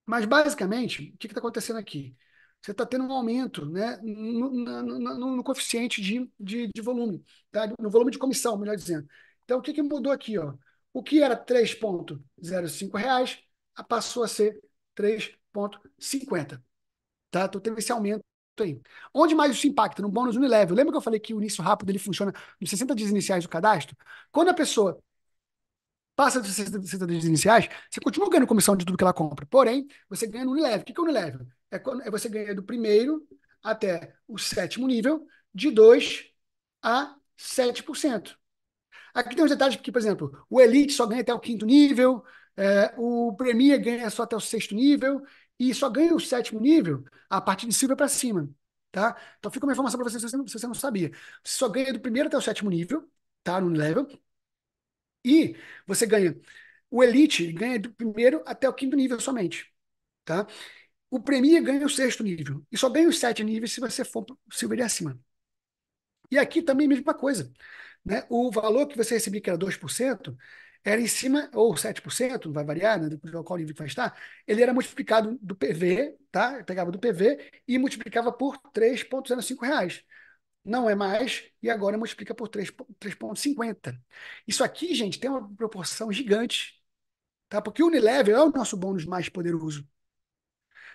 Speaker 1: Mas, basicamente, o que está acontecendo aqui? Você está tendo um aumento né, no, no, no, no coeficiente de, de, de volume, tá? no volume de comissão, melhor dizendo. Então, o que, que mudou aqui? Ó? O que era R$ 3,05 ah, passou a ser R$ 3,50. Tá? Então teve esse aumento aí. Onde mais isso impacta? No bônus Unilevel. Lembra que eu falei que o início rápido ele funciona nos 60 dias iniciais do cadastro? Quando a pessoa passa dos 60 dias iniciais, você continua ganhando comissão de tudo que ela compra. Porém, você ganha no Unilevel. O que é o Unilevel? É, quando, é você ganha do primeiro até o sétimo nível, de 2 a 7%. Aqui tem uns detalhes que, por exemplo, o Elite só ganha até o quinto nível, é, o Premier ganha só até o sexto nível, e só ganha o sétimo nível a partir de Silver para cima. Tá? Então fica uma informação para você se você, não, se você não sabia. Você só ganha do primeiro até o sétimo nível, tá? No level. E você ganha. O Elite ganha do primeiro até o quinto nível somente. Tá? O Premier ganha o sexto nível. E só ganha os sete níveis se você for Silver acima. E aqui também a mesma coisa né, o valor que você recebia, que era 2%, era em cima, ou 7%, vai variar, né, de qual nível que vai estar, ele era multiplicado do PV, tá? pegava do PV e multiplicava por 3,05 reais. Não é mais, e agora multiplica por 3,50. Isso aqui, gente, tem uma proporção gigante, tá? porque o Unilever é o nosso bônus mais poderoso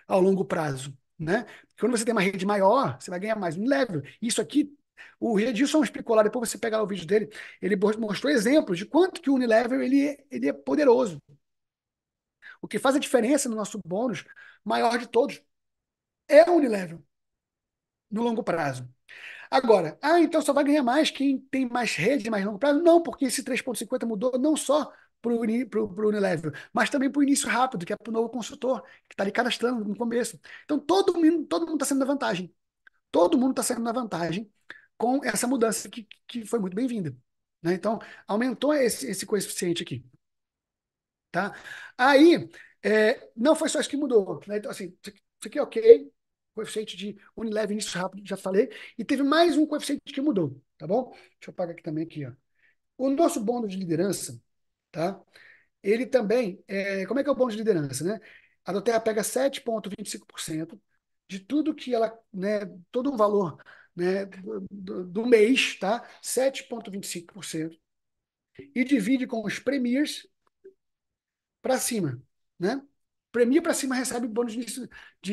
Speaker 1: ao longo prazo. Né? Quando você tem uma rede maior, você vai ganhar mais Unilever. Isso aqui o Redilson lá, depois você pegar o vídeo dele, ele mostrou exemplos de quanto que o Unilever ele, ele é poderoso. O que faz a diferença no nosso bônus, maior de todos, é o Unilever, no longo prazo. Agora, ah, então só vai ganhar mais quem tem mais rede, mais longo prazo? Não, porque esse 3,50 mudou não só para o Unilever mas também para o início rápido, que é para o novo consultor, que está ali cadastrando no começo. Então, todo mundo está todo mundo tá saindo da vantagem. Todo mundo está saindo da vantagem com essa mudança que, que foi muito bem-vinda. Né? Então, aumentou esse, esse coeficiente aqui. Tá? Aí, é, não foi só isso que mudou. Né? Então, assim, isso aqui é ok, coeficiente de Unilever início rápido, já falei, e teve mais um coeficiente que mudou, tá bom? Deixa eu apagar aqui também aqui, ó. O nosso bônus de liderança, tá? Ele também, é, como é que é o bônus de liderança, né? A Doterra pega 7,25% de tudo que ela, né, todo um valor né, do, do mês, tá? 7,25%. E divide com os premiers para cima, né? Premier para cima recebe bônus de,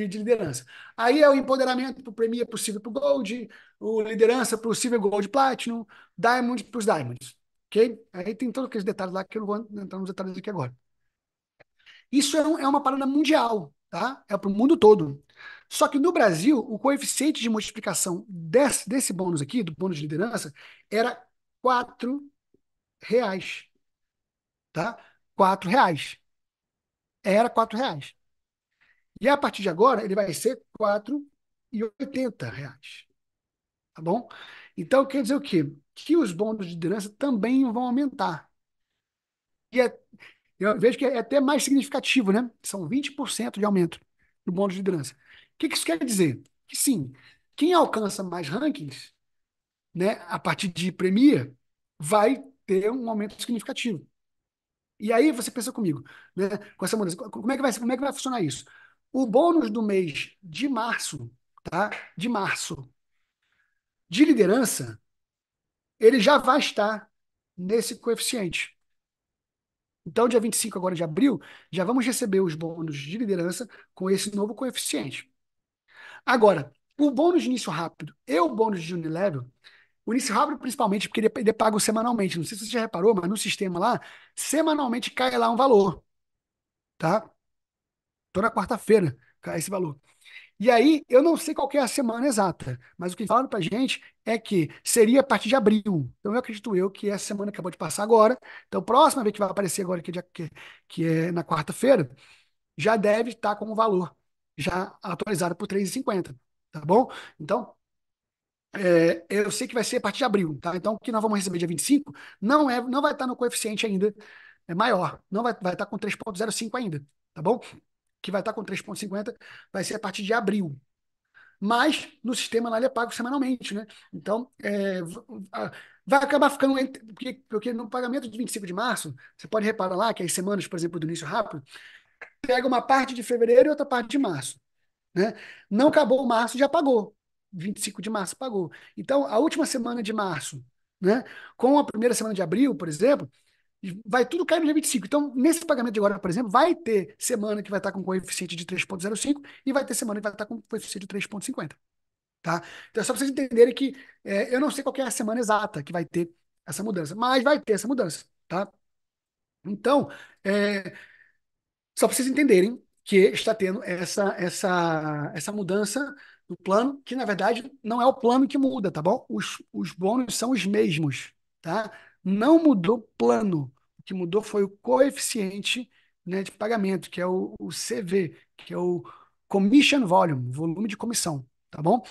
Speaker 1: de, liderança. Aí é o empoderamento para o Premier possível para o Gold, o liderança para o Silver Gold Platinum, Diamond para os Diamonds. Ok? Aí tem todos aqueles detalhes lá que eu não vou entrar nos detalhes aqui agora. Isso é, um, é uma parada mundial, tá? É para o mundo todo. Só que no Brasil, o coeficiente de multiplicação desse, desse bônus aqui, do bônus de liderança, era R$ reais. Tá? R$ reais. Era R$ reais. E a partir de agora, ele vai ser R$ 4,80 reais. Tá bom? Então, quer dizer o quê? Que os bônus de liderança também vão aumentar. E é, eu vejo que é até mais significativo, né? São 20% de aumento no bônus de liderança que, que isso quer dizer? Que sim, quem alcança mais rankings, né, a partir de premia vai ter um aumento significativo. E aí você pensa comigo, né, com essa mudança, como é que vai, como é que vai funcionar isso? O bônus do mês de março, tá? De março, de liderança, ele já vai estar nesse coeficiente. Então, dia 25 agora de abril, já vamos receber os bônus de liderança com esse novo coeficiente. Agora, o bônus de início rápido e o bônus de Unilevel, o início rápido principalmente porque ele, é, ele é pago semanalmente. Não sei se você já reparou, mas no sistema lá, semanalmente cai lá um valor. Tá? Toda quarta-feira cai esse valor. E aí, eu não sei qual é a semana exata, mas o que falaram pra gente é que seria a partir de abril. Então, eu acredito eu que essa semana acabou de passar agora. Então, próxima vez que vai aparecer agora, que, é, que é na quarta-feira, já deve estar com o valor já atualizada por 3,50, tá bom? Então, é, eu sei que vai ser a partir de abril, tá? Então, o que nós vamos receber dia 25 não, é, não vai estar no coeficiente ainda é maior, não vai, vai estar com 3,05 ainda, tá bom? Que vai estar com 3,50 vai ser a partir de abril. Mas no sistema lá ele é pago semanalmente, né? Então, é, vai acabar ficando. Porque, porque no pagamento de 25 de março, você pode reparar lá que as semanas, por exemplo, do início rápido, pega uma parte de fevereiro e outra parte de março. Né? Não acabou o março, já pagou. 25 de março pagou. Então, a última semana de março, né, com a primeira semana de abril, por exemplo, vai tudo cair no dia 25. Então, nesse pagamento de agora, por exemplo, vai ter semana que vai estar com coeficiente de 3,05 e vai ter semana que vai estar com coeficiente de 3,50. Tá? Então, é só para vocês entenderem que é, eu não sei qual é a semana exata que vai ter essa mudança, mas vai ter essa mudança. Tá? Então, é, só para vocês entenderem que está tendo essa, essa, essa mudança do plano, que na verdade não é o plano que muda, tá bom? Os, os bônus são os mesmos, tá? Não mudou plano. O que mudou foi o coeficiente né, de pagamento, que é o, o CV, que é o Commission Volume, volume de comissão, tá bom?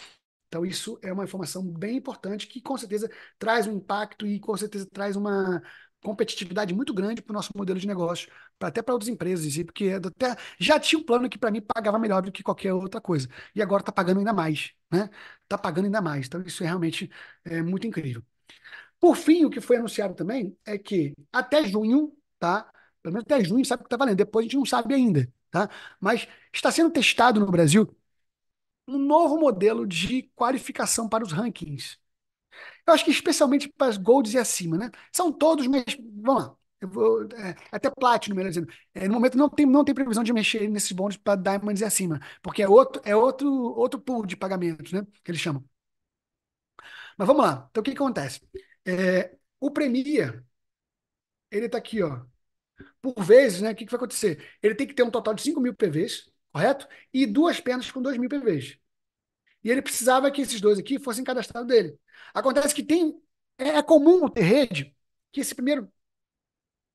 Speaker 1: Então, isso é uma informação bem importante que com certeza traz um impacto e com certeza traz uma, competitividade muito grande para o nosso modelo de negócio, até para outras empresas, porque é até já tinha um plano que para mim pagava melhor do que qualquer outra coisa, e agora está pagando ainda mais, né? Está pagando ainda mais, então isso é realmente é, muito incrível. Por fim, o que foi anunciado também é que até junho, tá? Pelo menos até junho sabe o que está valendo, depois a gente não sabe ainda, tá? Mas está sendo testado no Brasil um novo modelo de qualificação para os rankings. Eu acho que especialmente para as golds e acima, né? São todos, mas vamos lá, Vou, é, até Platinum, melhor dizendo. É, no momento não tem, não tem previsão de mexer nesses bônus para Diamonds e acima, porque é outro, é outro, outro pool de pagamentos, né? Que eles chamam. Mas vamos lá. Então o que, que acontece? É, o Premier, ele está aqui, ó. Por vezes, né? O que, que vai acontecer? Ele tem que ter um total de 5 mil PVs, correto? E duas pernas com 2 mil PVs. E ele precisava que esses dois aqui fossem cadastrados dele. Acontece que tem. É, é comum ter rede que esse primeiro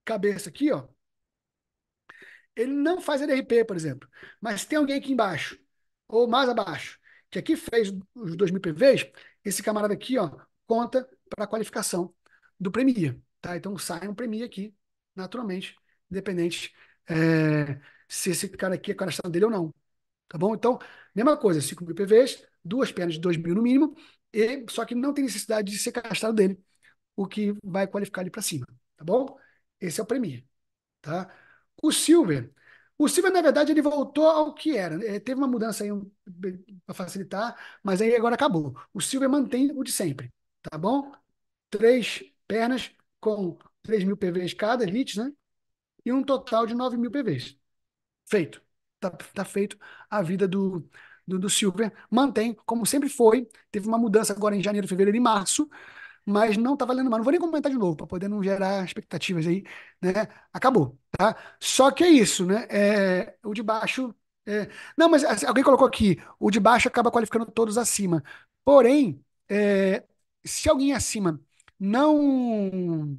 Speaker 1: cabeça aqui, ó, ele não faz LRP, por exemplo. Mas tem alguém aqui embaixo, ou mais abaixo, que aqui fez os 2 mil PVs, esse camarada aqui, ó, conta para a qualificação do Premier. Tá? Então sai um Premier aqui, naturalmente, independente é, se esse cara aqui é cadastrado dele ou não. Tá bom? Então, mesma coisa, 5 mil PVs, duas pernas de 2 mil no mínimo, e, só que não tem necessidade de ser castrado dele, o que vai qualificar ele para cima, tá bom? Esse é o Premier, tá? O Silver, o Silver na verdade ele voltou ao que era, né? ele teve uma mudança aí para facilitar, mas aí agora acabou. O Silver mantém o de sempre, tá bom? Três pernas com 3 mil PVs cada, hits, né? E um total de 9 mil PVs. Feito. Tá, tá feito a vida do, do, do Silver mantém, como sempre foi. Teve uma mudança agora em janeiro, fevereiro e março, mas não está valendo mais. Não vou nem comentar de novo, para poder não gerar expectativas aí, né? Acabou, tá? Só que é isso, né? É, o de baixo. É... Não, mas assim, alguém colocou aqui, o de baixo acaba qualificando todos acima. Porém, é... se alguém acima não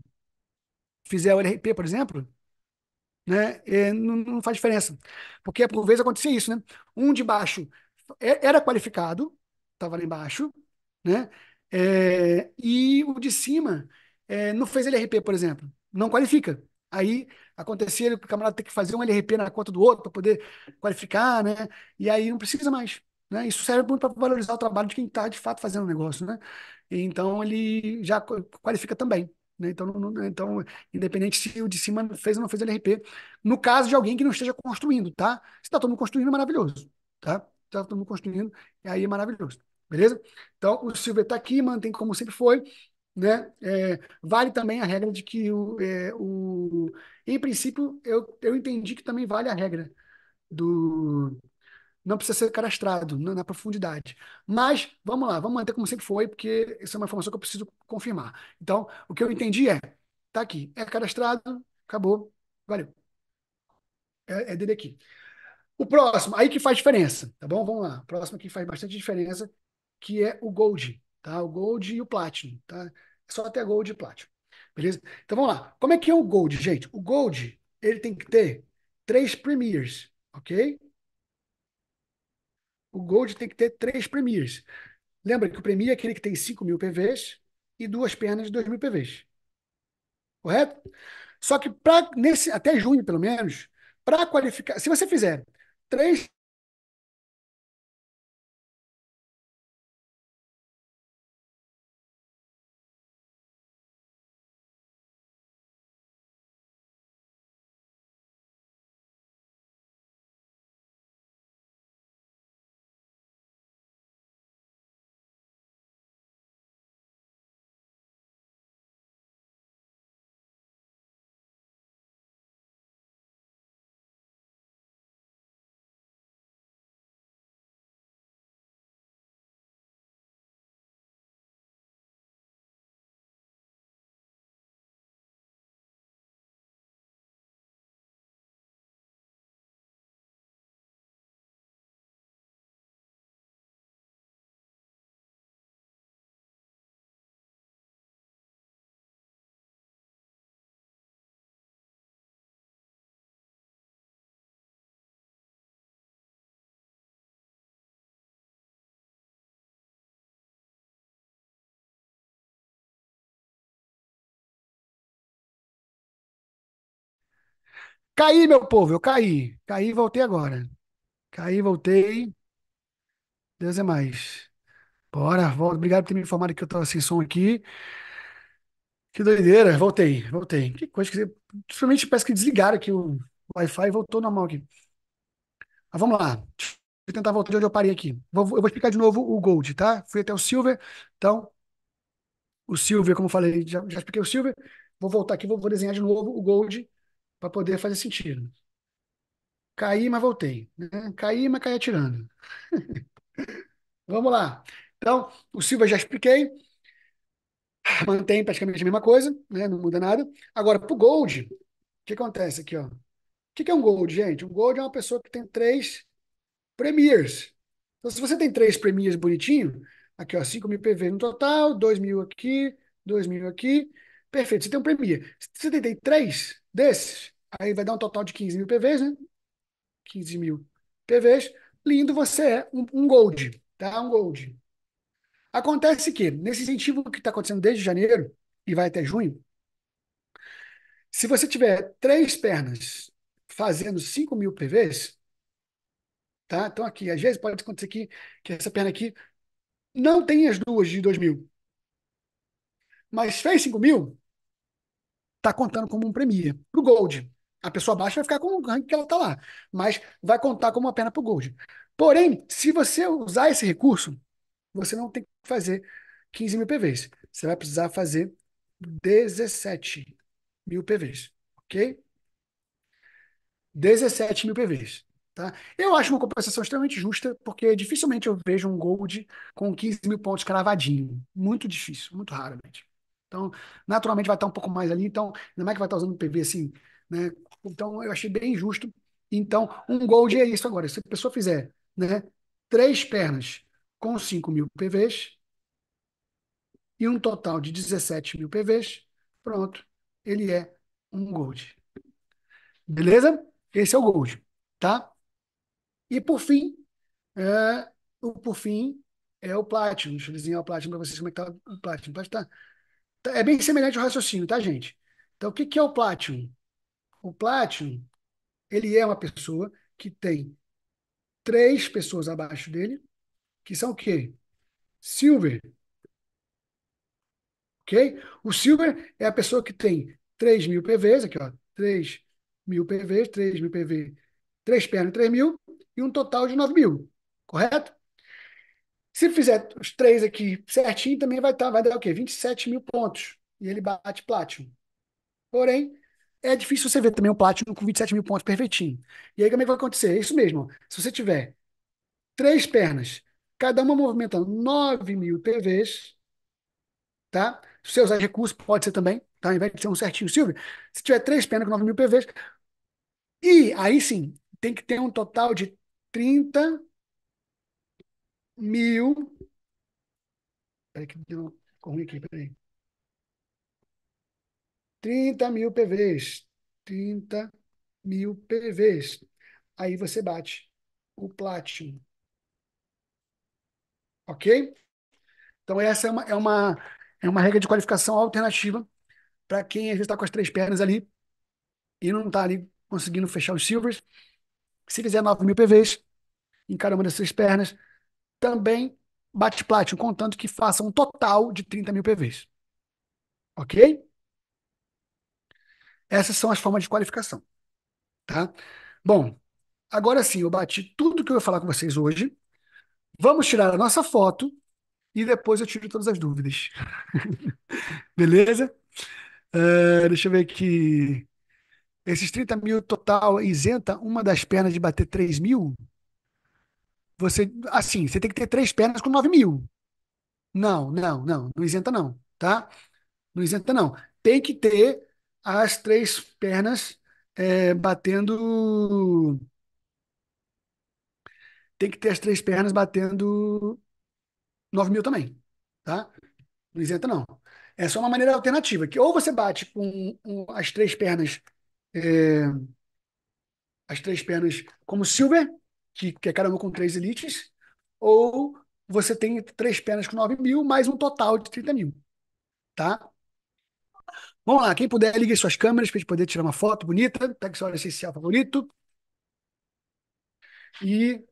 Speaker 1: fizer o LRP, por exemplo, né, é, não, não, faz diferença. Porque por vezes acontecia isso, né? Um de baixo é, era qualificado, estava lá embaixo, né? É, e o de cima é, não fez LRP, por exemplo, não qualifica. Aí acontecia o camarada tem que fazer um LRP na conta do outro para poder qualificar, né? E aí não precisa mais. Né? Isso serve muito para valorizar o trabalho de quem está de fato fazendo o negócio, né? Então ele já qualifica também. Né? Então, não, então, independente se o de cima fez ou não fez LRP, no caso de alguém que não esteja construindo, tá? Se está todo mundo construindo, é maravilhoso, tá? está todo construindo, e aí é maravilhoso. Beleza? Então, o Silver está aqui, mantém como sempre foi. Né? É, vale também a regra de que o, é, o em princípio, eu, eu entendi que também vale a regra do não precisa ser cadastrado na, na, profundidade. Mas vamos lá, vamos manter como sempre foi, porque isso é uma informação que eu preciso confirmar. Então, o que eu entendi é, tá aqui, é cadastrado, acabou, valeu. É, é dele aqui. O próximo, aí que faz diferença, tá bom? Vamos lá. O próximo que faz bastante diferença, que é o Gold, tá? O Gold e o Platinum, tá? É só até Gold e Platinum, beleza? Então vamos lá. Como é que é o Gold, gente? O Gold, ele tem que ter três premiers, ok? O Gold tem que ter três premiers. Lembra que o premier é aquele que tem 5 mil PVs e duas pernas de 2 mil PVs, correto? Só que pra, nesse, até junho, pelo menos, para qualificar, se você fizer três Caí, meu povo, eu caí. Caí e voltei agora. Caí, voltei. Deus é mais. Bora, volta. Obrigado por ter me informado que eu tava sem som aqui. Que doideira. Voltei, voltei. Que coisa que. Principalmente parece que desligaram aqui o Wi-Fi e voltou normal aqui. Mas vamos lá. Deixa eu tentar voltar de onde eu parei aqui. eu vou explicar de novo o Gold, tá? Fui até o Silver. Então, o Silver, como eu falei, já, já expliquei o Silver. Vou voltar aqui, vou, vou desenhar de novo o Gold para poder fazer sentido. Caí, mas voltei. Né? Caí, mas caí atirando. Vamos lá. Então, o Silva já expliquei. Mantém praticamente a mesma coisa, né? não muda nada. Agora, para o Gold, o que acontece aqui? Ó? O que é um Gold, gente? Um Gold é uma pessoa que tem três Premiers. Então, se você tem três Premiers bonitinho, aqui, ó, 5 mil PV no total, 2 mil aqui, 2 mil aqui, Perfeito, você tem um PMI. Você tem três desses, aí vai dar um total de 15 mil PVs, né? 15 mil PVs. Lindo, você é um, um gold, tá? Um gold. Acontece que, nesse incentivo que está acontecendo desde janeiro e vai até junho, se você tiver três pernas fazendo 5 mil PVs, tá? Então aqui, às vezes pode acontecer que, que essa perna aqui não tem as duas de 2 mil. Mas fez 5 mil, está contando como um premier. Para o Gold, a pessoa baixa vai ficar com o rank que ela está lá, mas vai contar como uma pena para o Gold. Porém, se você usar esse recurso, você não tem que fazer 15 mil PVs. Você vai precisar fazer 17 mil PVs, ok? 17 mil PVs. Tá? Eu acho uma compensação extremamente justa, porque dificilmente eu vejo um Gold com 15 mil pontos cravadinho. Muito difícil, muito raramente. Então, naturalmente vai estar um pouco mais ali, então, não é que vai estar usando PV assim, né? Então, eu achei bem injusto. Então, um gold é isso agora. Se a pessoa fizer, né, três pernas com 5 mil PVs e um total de 17 mil PVs, pronto, ele é um gold. Beleza? Esse é o gold, tá? E por fim, é, o por fim é o Platinum. Deixa eu desenhar o Platinum para vocês como é que tá o Platinum. O Platinum tá Tá, é bem semelhante ao raciocínio, tá, gente? Então, o que, que é o Platinum? O Platinum, ele é uma pessoa que tem três pessoas abaixo dele, que são o quê? Silver. Ok? O Silver é a pessoa que tem 3 mil PVs, aqui, ó, 3 mil PVs, 3 mil PV, 3 pernas, 3 mil, e um total de 9 mil, correto? Se fizer os três aqui certinho, também vai, tá, vai dar o quê? 27 mil pontos. E ele bate Platinum. Porém, é difícil você ver também um Platinum com 27 mil pontos perfeitinho. E aí, como é que vai acontecer? É isso mesmo. Se você tiver três pernas, cada uma movimentando 9 mil PVs, tá? Se você usar recurso, pode ser também, tá? Ao invés de ser um certinho Silvio, se tiver três pernas com 9 mil PVs, e aí sim, tem que ter um total de 30 mil. Peraí que deu ruim aqui, peraí. 30 mil PVs. 30 mil PVs. Aí você bate o Platinum. Ok? Então, essa é uma, é uma, é uma regra de qualificação alternativa para quem às vezes está com as três pernas ali e não está ali conseguindo fechar os silvers. Se fizer 9 mil PVs em cada uma das suas pernas, também bate Platinum, contanto que faça um total de 30 mil PVs. Ok? Essas são as formas de qualificação. Tá? Bom, agora sim, eu bati tudo que eu ia falar com vocês hoje. Vamos tirar a nossa foto e depois eu tiro todas as dúvidas. Beleza? Uh, deixa eu ver aqui. Esses 30 mil total isenta uma das pernas de bater 3 mil? Você, assim, você tem que ter três pernas com 9 mil. Não, não, não, não isenta não, tá? Não isenta não. Tem que ter as três pernas é, batendo. Tem que ter as três pernas batendo 9 mil também, tá? Não isenta não. É só uma maneira alternativa, que ou você bate com, as três pernas, é, as três pernas como silver, que, que é cada uma com três elites, ou você tem três penas com 9 mil, mais um total de 30 mil. Tá? Vamos lá, quem puder, ligue suas câmeras para a gente poder tirar uma foto bonita. Pega seu óleo essencial favorito. E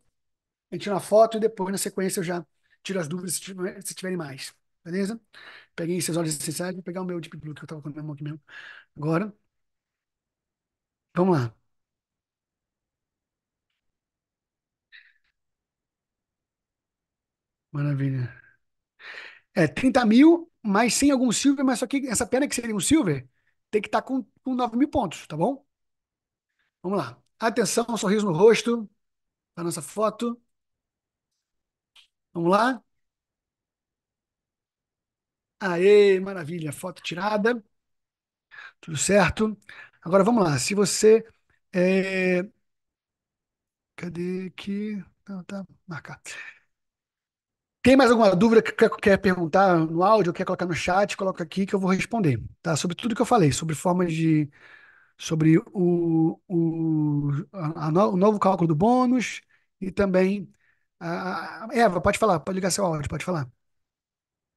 Speaker 1: a gente tira uma foto e depois, na sequência, eu já tiro as dúvidas se, tiverem mais. Beleza? Peguei seus óleos essenciais. Vou pegar o meu Deep Blue que eu estava com minha mão aqui mesmo. Agora. Vamos lá. Maravilha. É, 30 mil, mas sem algum silver, mas só que essa pena que seria um silver tem que estar tá com, com 9 mil pontos, tá bom? Vamos lá. Atenção, um sorriso no rosto, a nossa foto. Vamos lá. Aê, maravilha, foto tirada. Tudo certo? Agora vamos lá. Se você. É... Cadê que. Não, tá, marcar. Tem mais alguma dúvida que quer, quer perguntar no áudio, quer colocar no chat, coloca aqui que eu vou responder, tá? Sobre tudo que eu falei, sobre formas de... sobre o, o, a, a no, o novo cálculo do bônus e também... A, a, Eva, pode falar, pode ligar seu áudio, pode falar.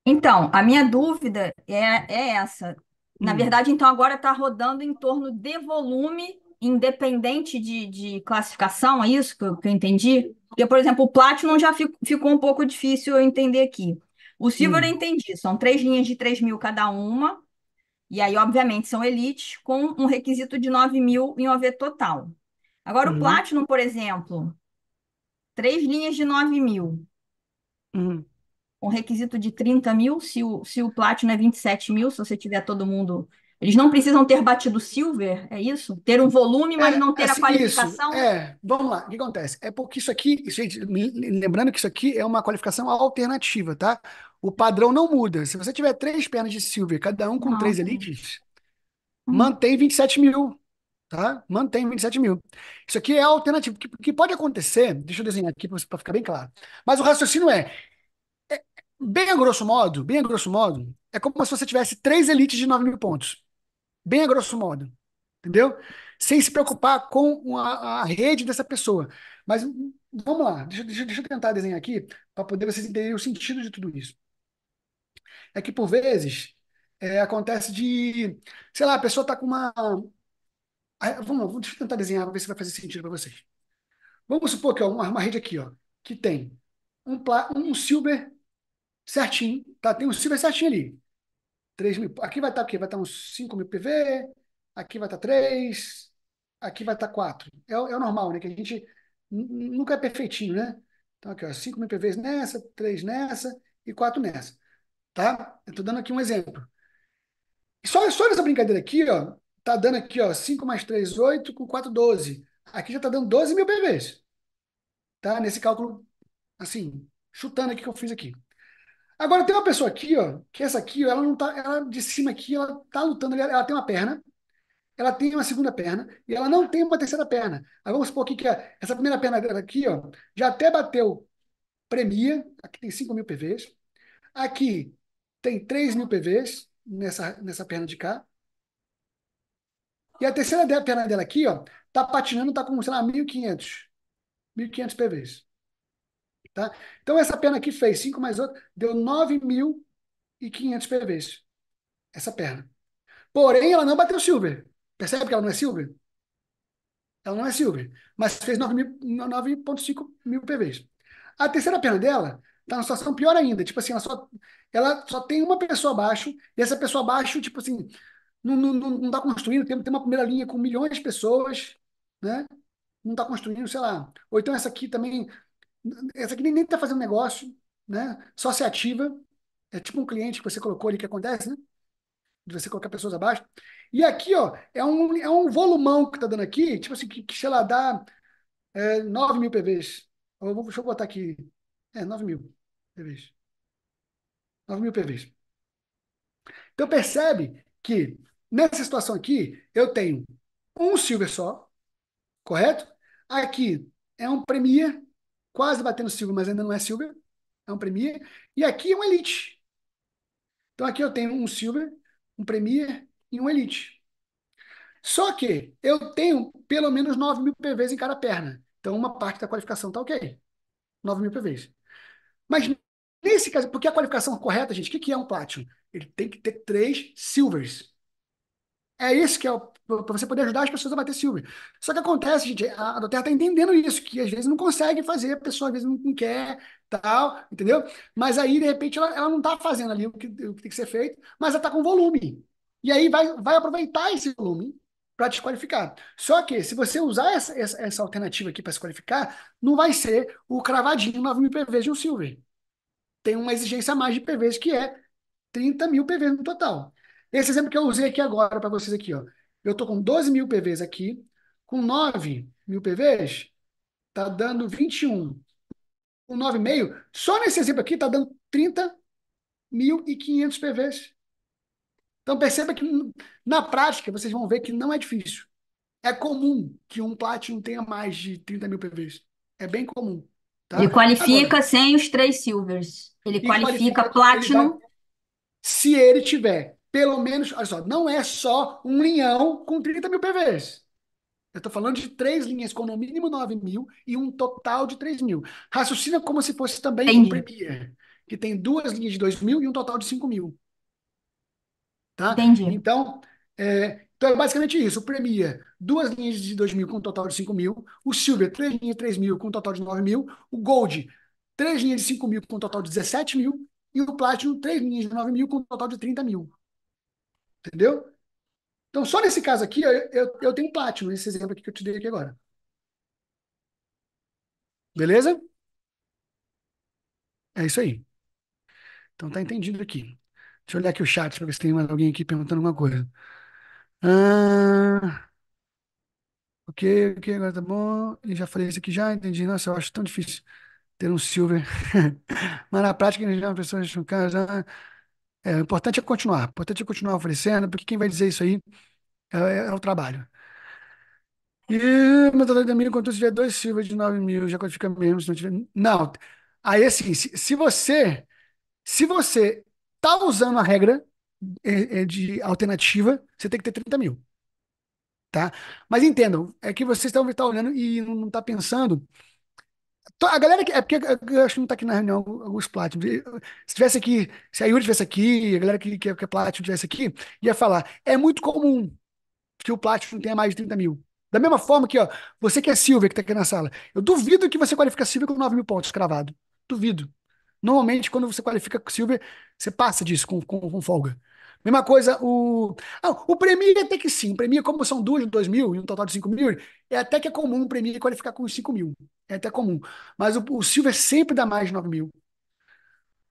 Speaker 1: Então, a minha dúvida
Speaker 2: é, é essa. Na hum. verdade, então, agora está rodando em torno de volume, independente de, de classificação, é isso que eu, que eu entendi? Porque, por exemplo, o Platinum já fico, ficou um pouco difícil eu entender aqui. O Silver hum. eu entendi, são três linhas de 3 mil cada uma, e aí, obviamente, são elites, com um requisito de 9 mil em OV total. Agora, hum. o Platinum, por exemplo, três linhas de 9 mil. Hum. Um requisito de 30 mil, se o, se o Platinum é 27 mil, se você tiver todo mundo eles não precisam ter batido silver, é isso? Ter um
Speaker 1: volume, mas é, não ter a assim, qualificação? Isso, é, vamos lá, o que acontece? É porque isso aqui, gente, lembrando que isso aqui é uma qualificação alternativa, tá? O padrão não muda. Se você tiver três pernas de silver, cada um com Nossa. três elites, hum. mantém 27 mil, tá? Mantém 27 mil. Isso aqui é alternativo. O que, que, pode acontecer, deixa eu desenhar aqui para ficar bem claro, mas o raciocínio é, é, bem a grosso modo, bem a grosso modo, é como se você tivesse três elites de 9 mil pontos bem a grosso modo, entendeu? Sem se preocupar com a, a rede dessa pessoa. Mas vamos lá, deixa, deixa, deixa eu tentar desenhar aqui para poder vocês entenderem o sentido de tudo isso. É que por vezes é, acontece de, sei lá, a pessoa está com uma. Vamos lá, deixa eu tentar desenhar para ver se vai fazer sentido para vocês. Vamos supor que ó, uma, uma rede aqui, ó, que tem um, um silver certinho, tá? Tem um silver certinho ali. 3 mil. Aqui vai estar tá o quê? Vai estar tá uns 5 mil PV, aqui vai estar tá 3, aqui vai estar 4. É, é o normal, né? Que a gente nunca é perfeitinho, né? Então, aqui, ó, 5 mil PVs nessa, 3 nessa e 4 nessa. Tá? Eu tô dando aqui um exemplo. Só, só nessa brincadeira aqui, ó, tá dando aqui, ó, 5 mais 3, 8, com 4, 12. Aqui já tá dando 12 mil PVs. Tá? Nesse cálculo, assim, chutando aqui que eu fiz aqui. Agora tem uma pessoa aqui, ó, que essa aqui, ela não tá, ela de cima aqui, ela tá lutando, ela, ela tem uma perna, ela tem uma segunda perna e ela não tem uma terceira perna. Aí vamos supor aqui que a, é. essa primeira perna dela aqui, ó, já até bateu premia, aqui tem 5 mil PVs, aqui tem 3 mil PVs nessa, nessa perna de cá. E a terceira perna dela aqui, ó, tá patinando, tá com, sei lá, 1.500. 1.500 PVs. Tá? Então, essa perna aqui fez 5 mais 8, deu 9.500 PVs. Essa perna. Porém, ela não bateu silver. Percebe que ela não é silver? Ela não é silver, mas fez 9.5 mil PVs. A terceira perna dela está numa situação pior ainda. Tipo assim, ela só, ela só tem uma pessoa abaixo, e essa pessoa abaixo, tipo assim, não está não, não tá construindo, tem, tem uma primeira linha com milhões de pessoas, né? Não está construindo, sei lá. Ou então essa aqui também essa aqui nem está fazendo negócio, né? Só se ativa. É tipo um cliente que você colocou ali que acontece, né? De você colocar pessoas abaixo. E aqui, ó, é um, é um volumão que está dando aqui, tipo assim, que, que sei lá, dá é, 9 mil PVs. Eu vou, deixa eu botar aqui. É, 9 mil PVs. 9 mil PVs. Então percebe que nessa situação aqui, eu tenho um silver só, correto? Aqui é um premier, quase batendo Silver, mas ainda não é Silver, é um Premier. E aqui é um Elite. Então aqui eu tenho um Silver, um Premier e um Elite. Só que eu tenho pelo menos 9 mil PVs em cada perna. Então uma parte da qualificação está ok. 9 mil PVs. Mas nesse caso, porque a qualificação correta, gente, o que, que é um Platinum? Ele tem que ter três Silvers. É isso que é o para você poder ajudar as pessoas a bater ciúme. Só que acontece, gente, a Doterra está entendendo isso, que às vezes não consegue fazer, a pessoa às vezes não quer, tal, entendeu? Mas aí, de repente, ela, ela não está fazendo ali o que, o que, tem que ser feito, mas ela está com volume. E aí vai, vai aproveitar esse volume para desqualificar. Só que, se você usar essa, essa, essa alternativa aqui para se qualificar, não vai ser o cravadinho 9 mil PVs de um Silver. Tem uma exigência a mais de PVs que é 30 mil PVs no total. Esse exemplo que eu usei aqui agora para vocês aqui, ó. Eu estou com 12 mil PVs aqui, com 9 mil PVs, está dando 21. Com 9,5, só nesse exemplo aqui está dando 30.500 PVs. Então perceba que na prática vocês vão ver que não é difícil. É comum que um Platinum tenha mais de 30 mil PVs. É bem comum. Tá? Ele qualifica Agora, sem os três Silvers. Ele, qualifica, qualifica Platinum. se ele tiver pelo menos, olha só, não é só um linhão com 30 mil PVs. Eu estou falando de três linhas com no mínimo 9 mil e um total de 3 mil. Raciocina como se fosse também Entendi. um Premier, que tem duas linhas de 2 mil e um total de 5 mil. Tá? Entendi. Então é, então é basicamente isso. O Premier, duas linhas de 2 mil com um total de 5 mil. O Silver, três linhas de 3 mil com um total de 9 mil. O Gold, três linhas de 5 mil com um total de 17 mil. E o Platinum, três linhas de 9 mil com um total de 30 mil. Entendeu? Então, só nesse caso aqui, eu, eu, eu tenho Platinum, nesse exemplo aqui que eu te dei aqui agora. Beleza? É isso aí. Então, tá entendido aqui. Deixa eu olhar aqui o chat para ver se tem mais alguém aqui perguntando alguma coisa. Ah, ok, ok, agora tá bom. Eu já falei isso aqui já, entendi. Nossa, eu acho tão difícil ter um silver. Mas na prática, a gente já é uma pessoa, um cara, é, o importante é continuar. O importante é continuar oferecendo, porque quem vai dizer isso aí é, é, é o trabalho. E meu trabalho da milho, quando tiver dois Silva de 9 mil, já quantifica mesmo, se não tiver. Não. Aí assim, se, se você se você tá usando a regra é, é de alternativa, você tem que ter 30 mil. Tá? Mas entendam, é que vocês estão tá olhando e não, estão tá pensando então, a galera que. É porque eu acho que não tá aqui na reunião alguns Platinum. Se tivesse aqui, se a Yuri tivesse aqui, a galera que, que, que é Platinum tivesse aqui, ia falar. É muito comum que o Platinum tenha mais de 30 mil. Da mesma forma que, ó, você que é Silver, que tá aqui na sala, eu duvido que você qualifica Silver com 9 mil pontos cravado. Duvido. Normalmente, quando você qualifica Silver, você passa disso com, com, com folga. Mesma coisa, o. Ah, o Premier é até que sim. O Premier, como são duas de 2 mil e um total de 5 mil, é até que é comum o Premier qualificar com 5 mil. É até comum. Mas o, o Silver sempre dá mais de 9 mil.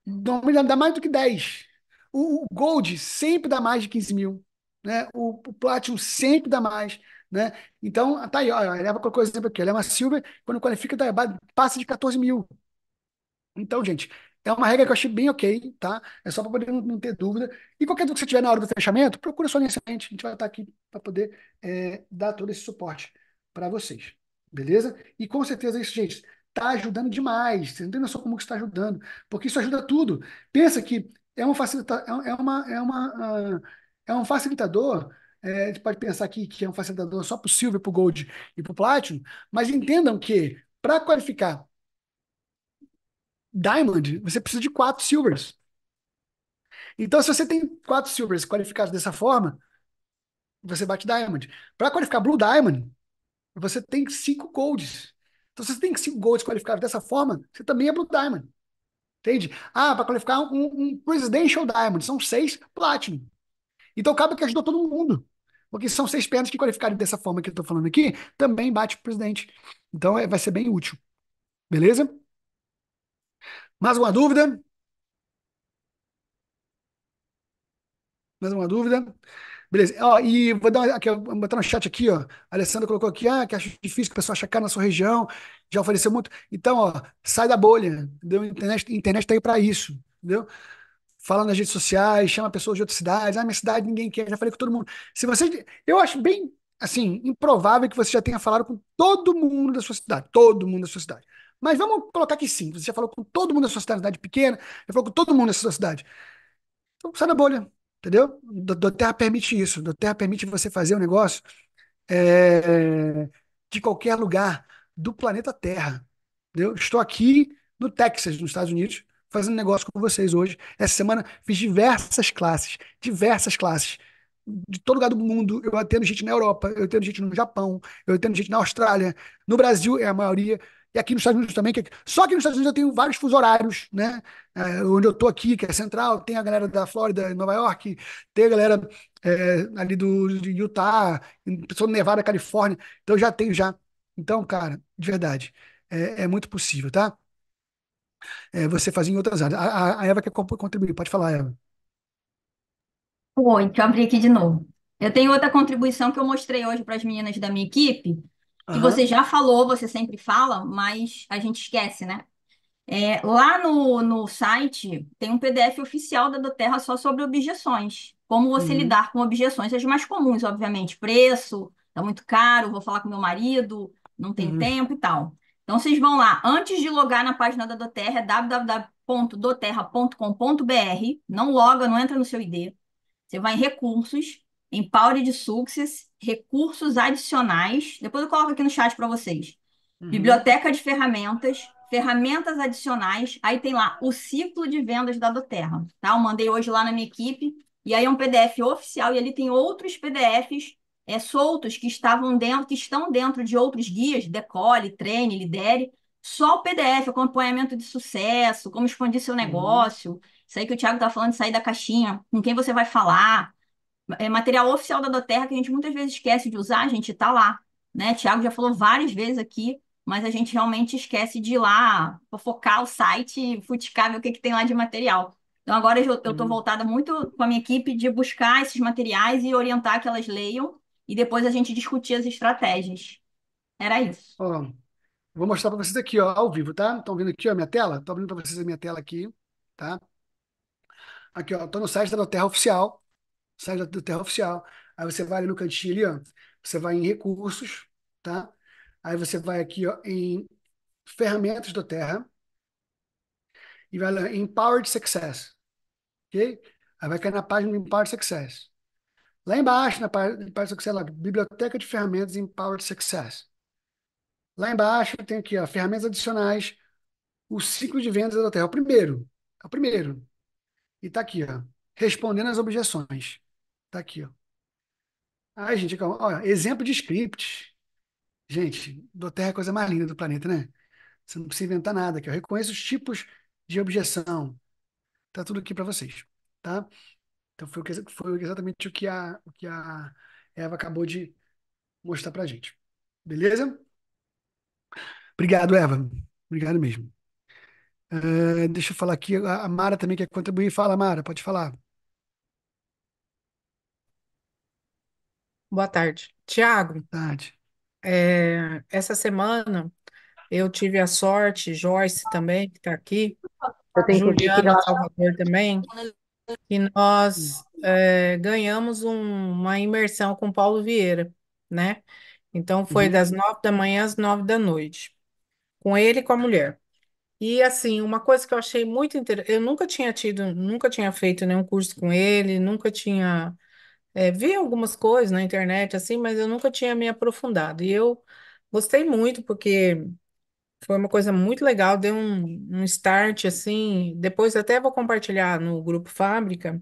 Speaker 1: Não, dá mais do que 10. O, o, Gold sempre dá mais de 15 mil. Né? O, o Platinum sempre dá mais. Né? Então, tá aí, olha, leva qualquer exemplo aqui. Ele é uma Silver, quando qualifica, dá, passa de 14 mil. Então, gente, é uma regra que eu achei bem ok, tá? É só para poder não, não ter dúvida. E qualquer dúvida que você tiver na hora do fechamento, procura só nesse linha a gente vai estar aqui para poder é, dar todo esse suporte para vocês. Beleza? E com certeza é isso, gente, está ajudando demais. Você não tem noção como que está ajudando, porque isso ajuda tudo. Pensa que é um facilitador, é, é uma, é uma, é um facilitador. É, a gente pode pensar aqui que é um facilitador só para o Silver, para o Gold e para o Platinum, mas entendam que para qualificar Diamond, você precisa de quatro Silvers. Então, se você tem quatro Silvers qualificados dessa forma, você bate Diamond. Para qualificar Blue Diamond, você tem cinco Golds. Então, se você tem cinco Golds qualificados dessa forma, você também é Blue Diamond. Entende? Ah, para qualificar um, um, Presidential Diamond, são seis Platinum. Então, cabe que ajudou todo mundo. Porque são seis pernas que qualificarem dessa forma que eu estou falando aqui, também bate o presidente. Então, é, vai ser bem útil. Beleza? Mais uma dúvida? Mais uma dúvida? Beleza. Ó, e vou dar uma- aqui, vou botar no chat aqui, ó. A Alessandra colocou aqui, ah, que acho difícil que o pessoal achar cara na sua região, já ofereceu muito. Então, ó, sai da bolha, entendeu? Internet, internet tá aí para isso, entendeu? Fala nas redes sociais, chama pessoas de outras cidades. Ah, minha cidade ninguém quer, já falei com todo mundo. Se você, eu acho bem, assim, improvável que você já tenha falado com todo mundo da sua cidade, todo mundo da sua cidade. Mas vamos colocar que sim. Você já falou com todo mundo da sua cidade pequena, já falou com todo mundo da sua cidade. Então, sai da bolha, entendeu? Do, Terra permite isso. Do Terra permite você fazer um negócio é, de qualquer lugar do planeta Terra. Entendeu? Estou aqui no Texas, nos Estados Unidos, fazendo negócio com vocês hoje. Essa semana fiz diversas classes, diversas classes de todo lugar do mundo. Eu atendo gente na Europa, eu atendo gente no Japão, eu atendo gente na Austrália. No Brasil é a maioria e aqui nos Estados Unidos também. É que... Só que nos Estados Unidos eu tenho vários fuso horários, né? É, onde eu tô aqui, que é central, tem a galera da Flórida, Nova York, tem a galera é, ali do de Utah, pessoa do Nevada, Califórnia. Então já tenho já. Então, cara, de verdade, é, é muito possível, tá? É, você fazia em outras áreas. A, a Eva quer contribuir, pode falar, Eva.
Speaker 2: Oi, eu abri
Speaker 1: aqui de novo.
Speaker 2: Eu tenho outra contribuição que eu mostrei hoje para as meninas da minha equipe, que você já falou, você sempre fala, mas a gente esquece, né? É, lá no, no site tem um PDF oficial da Doterra só sobre objeções. Como você Uhum. lidar com objeções, as mais comuns, obviamente. Preço, tá muito caro, vou falar com meu marido, não tenho Uhum. tempo e tal. Então vocês vão lá. Antes de logar na página da Doterra, é www.doterra.com.br. Não loga, não entra no seu ID. Você vai em recursos. Empower de Success, recursos adicionais. Depois eu coloco aqui no chat para vocês.
Speaker 3: Uhum. Biblioteca
Speaker 2: de ferramentas, ferramentas adicionais. Aí tem lá o ciclo de vendas da Doterra. Tá? Eu mandei hoje lá na minha equipe. E aí é um PDF oficial e ali tem outros PDFs é, soltos que estavam dentro, que estão dentro de outros guias, decole, treine, lidere. Só o PDF, acompanhamento de sucesso, como expandir seu uhum. negócio. Isso aí que o Thiago está falando de sair da caixinha, com quem você vai falar, é material oficial da Doterra que a gente muitas vezes esquece de usar, a gente está lá. Né? Tiago já falou várias vezes aqui, mas a gente realmente esquece de ir lá focar o site, futicar, ver o que, que tem lá de material. Então, agora eu estou uhum. voltada muito com a minha equipe de buscar esses materiais e orientar que elas leiam e depois a gente discutir as estratégias.
Speaker 1: Era isso. vou mostrar para vocês aqui, ó, ao vivo, tá? Estão vendo aqui ó, a minha tela? Estou abrindo para vocês a minha tela aqui, tá? Aqui, ó, estou no site da Doterra Oficial, sai da, do terra oficial. Aí você vai ali no cantinho ali, ó, você vai em recursos, tá? Aí você vai aqui ó, em ferramentas do terra e vai lá em Empowered Success, ok? Aí vai cair na página do Empowered Success. Lá embaixo, na página Empowered Success, lá, Biblioteca de Ferramentas Empowered Success. Lá embaixo tem aqui, ó, ferramentas adicionais, o ciclo de vendas da Terra. É o primeiro. É o primeiro. E está aqui, ó, respondendo às objeções. Tá aqui, ó. Ai, gente, calma. exemplo de script. Gente, Terra é a coisa mais linda do planeta, né? Você não precisa inventar nada aqui. Eu reconheço os tipos de objeção. Tá tudo aqui para vocês, tá? Então foi, foi exatamente o que, a, o que a Eva acabou de mostrar para gente. Beleza? Obrigado, Eva. Obrigado mesmo. Uh, deixa eu falar aqui. A Mara também quer contribuir. Fala, Mara, pode falar. Boa tarde. Tiago, Boa
Speaker 3: é, essa semana eu tive a sorte, Joyce também, que está aqui, Eu tenho que ver que Juliana Salvador também, que nós hum. é, ganhamos um- uma imersão com Paulo Vieira, né? Então foi uhum. das nove da manhã às nove da noite, com ele e com a mulher. E assim, uma coisa que eu achei muito interessante, eu nunca tinha tido, nunca tinha feito nenhum curso com ele, nunca tinha é, vi algumas coisas na internet, assim, mas eu nunca tinha me aprofundado. E eu gostei muito, porque foi uma coisa muito legal, deu um, um start, assim. Depois até vou compartilhar no grupo Fábrica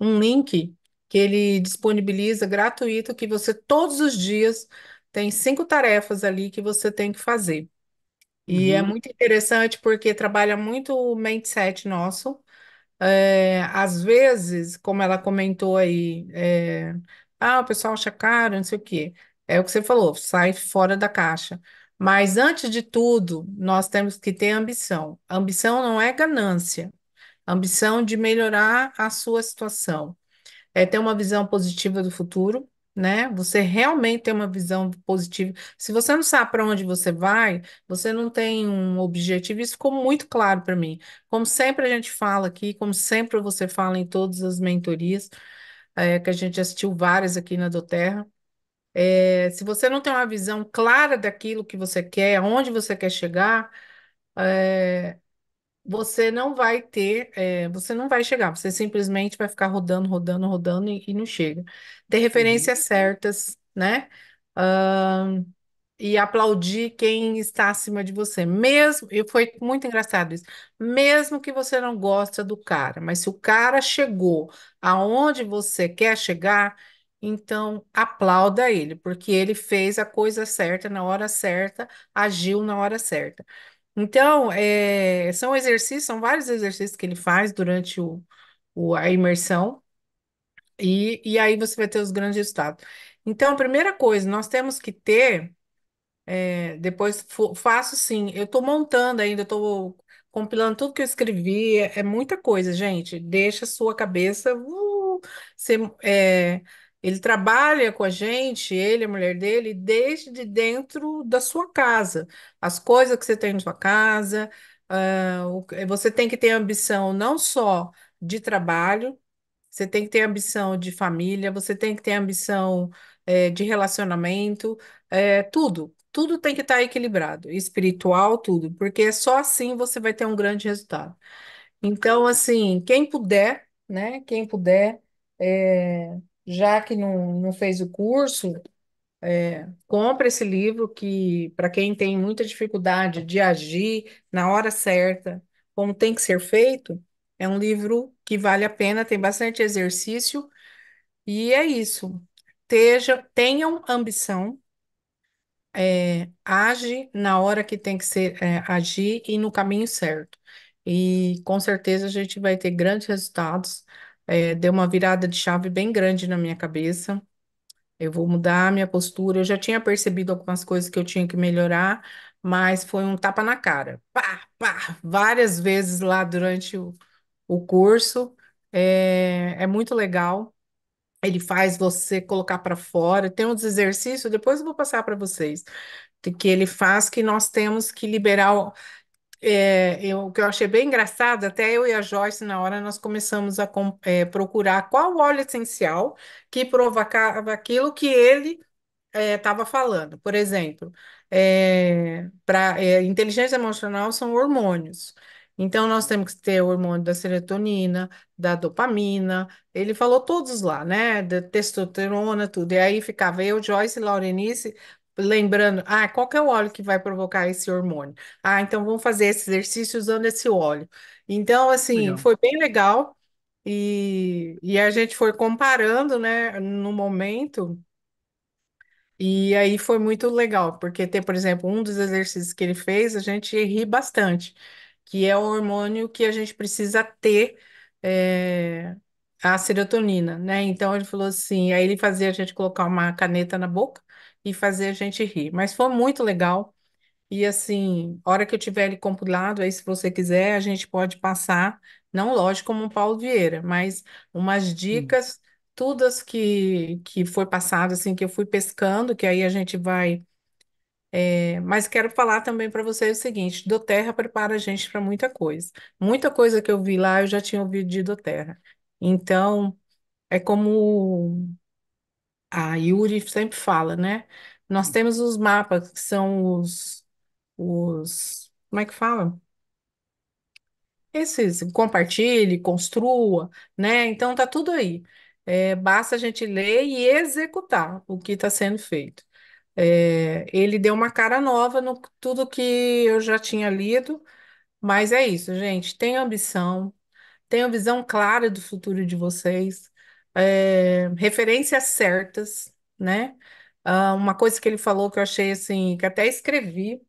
Speaker 3: um link que ele disponibiliza gratuito, que você todos os dias tem cinco tarefas ali que você tem que fazer. E é Uhum. muito interessante porque trabalha muito o mindset nosso. É, às vezes, como ela comentou aí, é, ah, o pessoal acha caro, não sei o quê. É o que você falou, sai fora da caixa. Mas antes de tudo, nós temos que ter ambição. Ambição não é ganância, ambição de melhorar a sua situação, é ter uma visão positiva do futuro, né? Você realmente tem uma visão positiva. Se você não sabe para onde você vai, você não tem um objetivo. Isso ficou muito claro para mim. Como sempre a gente fala aqui, como sempre você fala em todas as mentorias, é, que a gente assistiu várias aqui na Doterra. É, se você não tem uma visão clara daquilo que você quer, aonde você quer chegar, é, você não vai ter, é, você não vai chegar, você simplesmente vai ficar rodando, rodando, rodando e, e não chega. Ter uhum. referências certas, né? e aplaudir quem está acima de você. Mesmo, e foi muito engraçado isso. Mesmo que você não gosta do cara, mas se o cara chegou aonde você quer chegar, então aplauda ele, porque ele fez a coisa certa na hora certa, agiu na hora certa. Então, é, são exercícios, são vários exercícios que ele faz durante o, o- a imersão, e, e aí você vai ter os grandes resultados. Então, primeira coisa, nós temos que ter. É, depois faço sim. Eu estou montando ainda, estou compilando tudo que eu escrevi. É, é muita coisa, gente. Deixa a sua cabeça uh, ser, eh, ele trabalha com a gente, ele, a mulher dele, desde dentro da sua casa. As coisas que você tem na sua casa, uh, você tem que ter ambição não só de trabalho, você tem que ter ambição de família, você tem que ter ambição é, de relacionamento, é, tudo. Tudo tem que estar tá equilibrado, espiritual, tudo, porque é só assim você vai ter um grande resultado. Então, assim, quem puder, né? Quem puder. É já que não, não fez o curso, é, compra esse livro que, para quem tem muita dificuldade de agir na hora certa, como tem que ser feito, é um livro que vale a pena, tem bastante exercício, e é isso. Teja, tenham ambição, é, age na hora que tem que ser, é, agir e no caminho certo. E com certeza a gente vai ter grandes resultados é, deu uma virada de chave bem grande na minha cabeça. Eu vou mudar a minha postura. Eu já tinha percebido algumas coisas que eu tinha que melhorar, mas foi um tapa na cara. Pá, pá, várias vezes lá durante o, o curso. É, é muito legal. Ele faz você colocar para fora. Tem uns exercícios, depois eu vou passar para vocês, que ele faz que nós temos que liberar é, eu, o que eu achei bem engraçado, até eu e a Joyce, na hora, nós começamos a é, procurar qual óleo essencial que provocava aquilo que ele estava é, falando. Por exemplo, é, para é, inteligência emocional são hormônios. Então, nós temos que ter o hormônio da serotonina, da dopamina, ele falou todos lá, né? Da testosterona, tudo. E aí ficava eu, Joyce e Laurenice lembrando, ah, qual que é o óleo que vai provocar esse hormônio? Ah, então vamos fazer esse exercício usando esse óleo. Então, assim, legal. foi bem legal e, e a gente foi comparando, né, no momento. E aí foi muito legal, porque tem, por exemplo, um dos exercícios que ele fez, a gente ri bastante, que é o hormônio que a gente precisa ter é, a serotonina, né? Então ele falou assim, aí ele fazia a gente colocar uma caneta na boca e fazer a gente rir. Mas foi muito legal. E assim, hora que eu tiver ele compilado, aí se você quiser, a gente pode passar, não lógico como o Paulo Vieira, mas umas dicas, todas que, que foi passado, assim, que eu fui pescando, que aí a gente vai. É, mas quero falar também para vocês o seguinte: Doterra prepara a gente para muita coisa. Muita coisa que eu vi lá eu já tinha ouvido de Doterra. Então, é como a Yuri sempre fala, né? Nós temos os mapas, que são os, os, como é que fala? Esses, compartilhe, construa, né? Então tá tudo aí. É, basta a gente ler e executar o que está sendo feito. É, ele deu uma cara nova no tudo que eu já tinha lido, mas é isso, gente. Tenham ambição, tenham visão clara do futuro de vocês. É, referências certas, né? Ah, uma coisa que ele falou que eu achei assim, que até escrevi,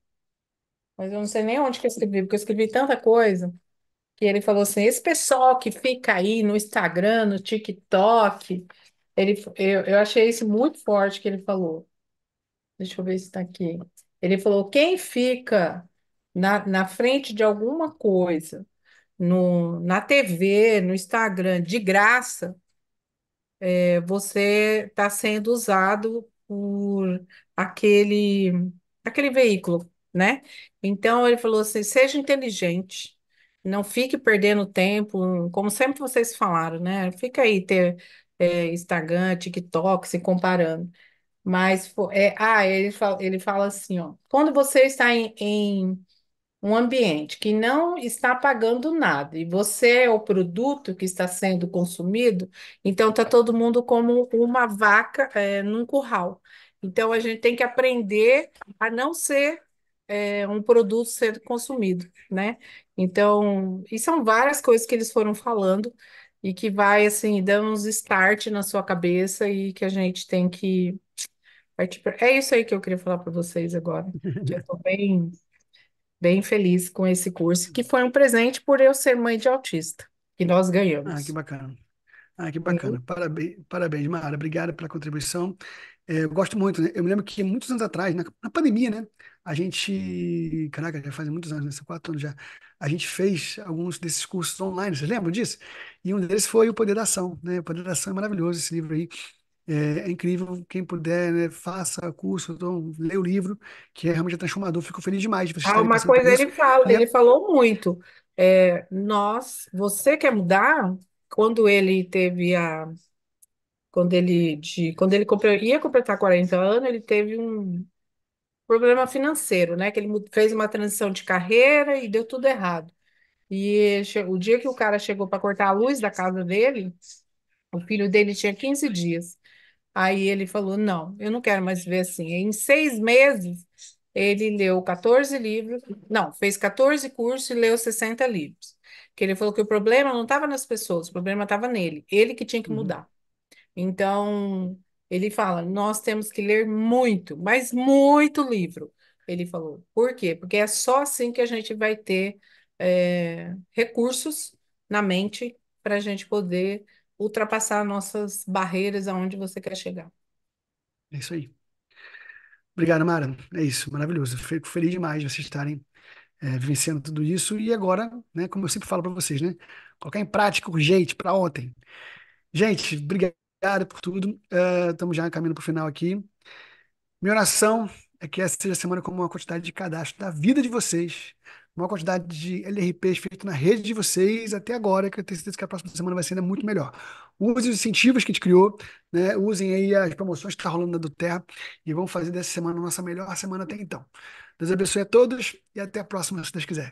Speaker 3: mas eu não sei nem onde que eu escrevi, porque eu escrevi tanta coisa, que ele falou assim: esse pessoal que fica aí no Instagram, no TikTok, ele, eu, eu achei isso muito forte que ele falou. Deixa eu ver se está aqui. Ele falou: quem fica na, na frente de alguma coisa, no, na TV, no Instagram, de graça, é, você está sendo usado por aquele, aquele veículo, né? Então ele falou assim: seja inteligente, não fique perdendo tempo, como sempre vocês falaram, né? Fica aí ter é, Instagram, TikTok, se comparando. Mas é, ah, ele fala, ele fala assim, ó, quando você está em, em um ambiente que não está pagando nada e você é o produto que está sendo consumido, então está todo mundo como uma vaca é, num curral. Então a gente tem que aprender a não ser é, um produto sendo consumido, né? Então, e são várias coisas que eles foram falando e que vai assim dando uns start na sua cabeça e que a gente tem que É isso aí que eu queria falar para vocês agora. Já estou bem bem feliz com esse curso, que foi um presente por eu ser mãe de autista, que nós ganhamos. Ah, que bacana.
Speaker 1: Ah, que uhum. bacana. Parabéns, parabéns, Mara. Obrigado pela contribuição. É, eu gosto muito, né? Eu me lembro que muitos anos atrás, na, na pandemia, né? A gente, caraca, já faz muitos anos, né? São quatro anos já. A gente fez alguns desses cursos online, vocês lembram disso? E um deles foi o Poder da Ação, né? O Poder da Ação é maravilhoso, esse livro aí. É, é incrível, quem puder, né, faça curso, então, lê o livro, que é realmente transformador. Fico feliz demais de vocês Ah, uma coisa ele fala, E é- ele falou muito.
Speaker 3: É, nós, você quer mudar? Quando ele teve a, quando ele de, quando ele ia completar 40 anos, ele teve um problema financeiro, né? Que ele fez uma transição de carreira e deu tudo errado. E o dia que o cara chegou para cortar a luz da casa dele, o filho dele tinha 15 dias. Aí ele falou: não, eu não quero mais viver assim. E em seis meses, ele leu 14 livros, não, fez 14 cursos e leu 60 livros. Que ele falou que o problema não estava nas pessoas, o problema estava nele, ele que tinha que uhum. mudar. Então, ele fala: nós temos que ler muito, mas muito livro. Ele falou: por quê? Porque é só assim que a gente vai ter é, recursos na mente para a gente poder ultrapassar nossas barreiras aonde você quer chegar.
Speaker 1: É isso aí. Obrigado, Mara. É isso, maravilhoso. Fico feliz demais de vocês estarem é, vivenciando tudo isso. E agora, né, como eu sempre falo para vocês, né, colocar em prática urgente para ontem. Gente, obrigado por tudo. Estamos é, uh, já caminhando para o final aqui. Minha oração é que essa seja a semana como uma quantidade de cadastro da vida de vocês uma quantidade de LRPs feito na rede de vocês até agora, que eu tenho certeza que a próxima semana vai ser ainda muito melhor. Usem os incentivos que a gente criou, né? usem aí as promoções que está rolando na do Terra e vamos fazer dessa semana a nossa melhor semana até então. Deus abençoe a todos e até a próxima, se Deus quiser.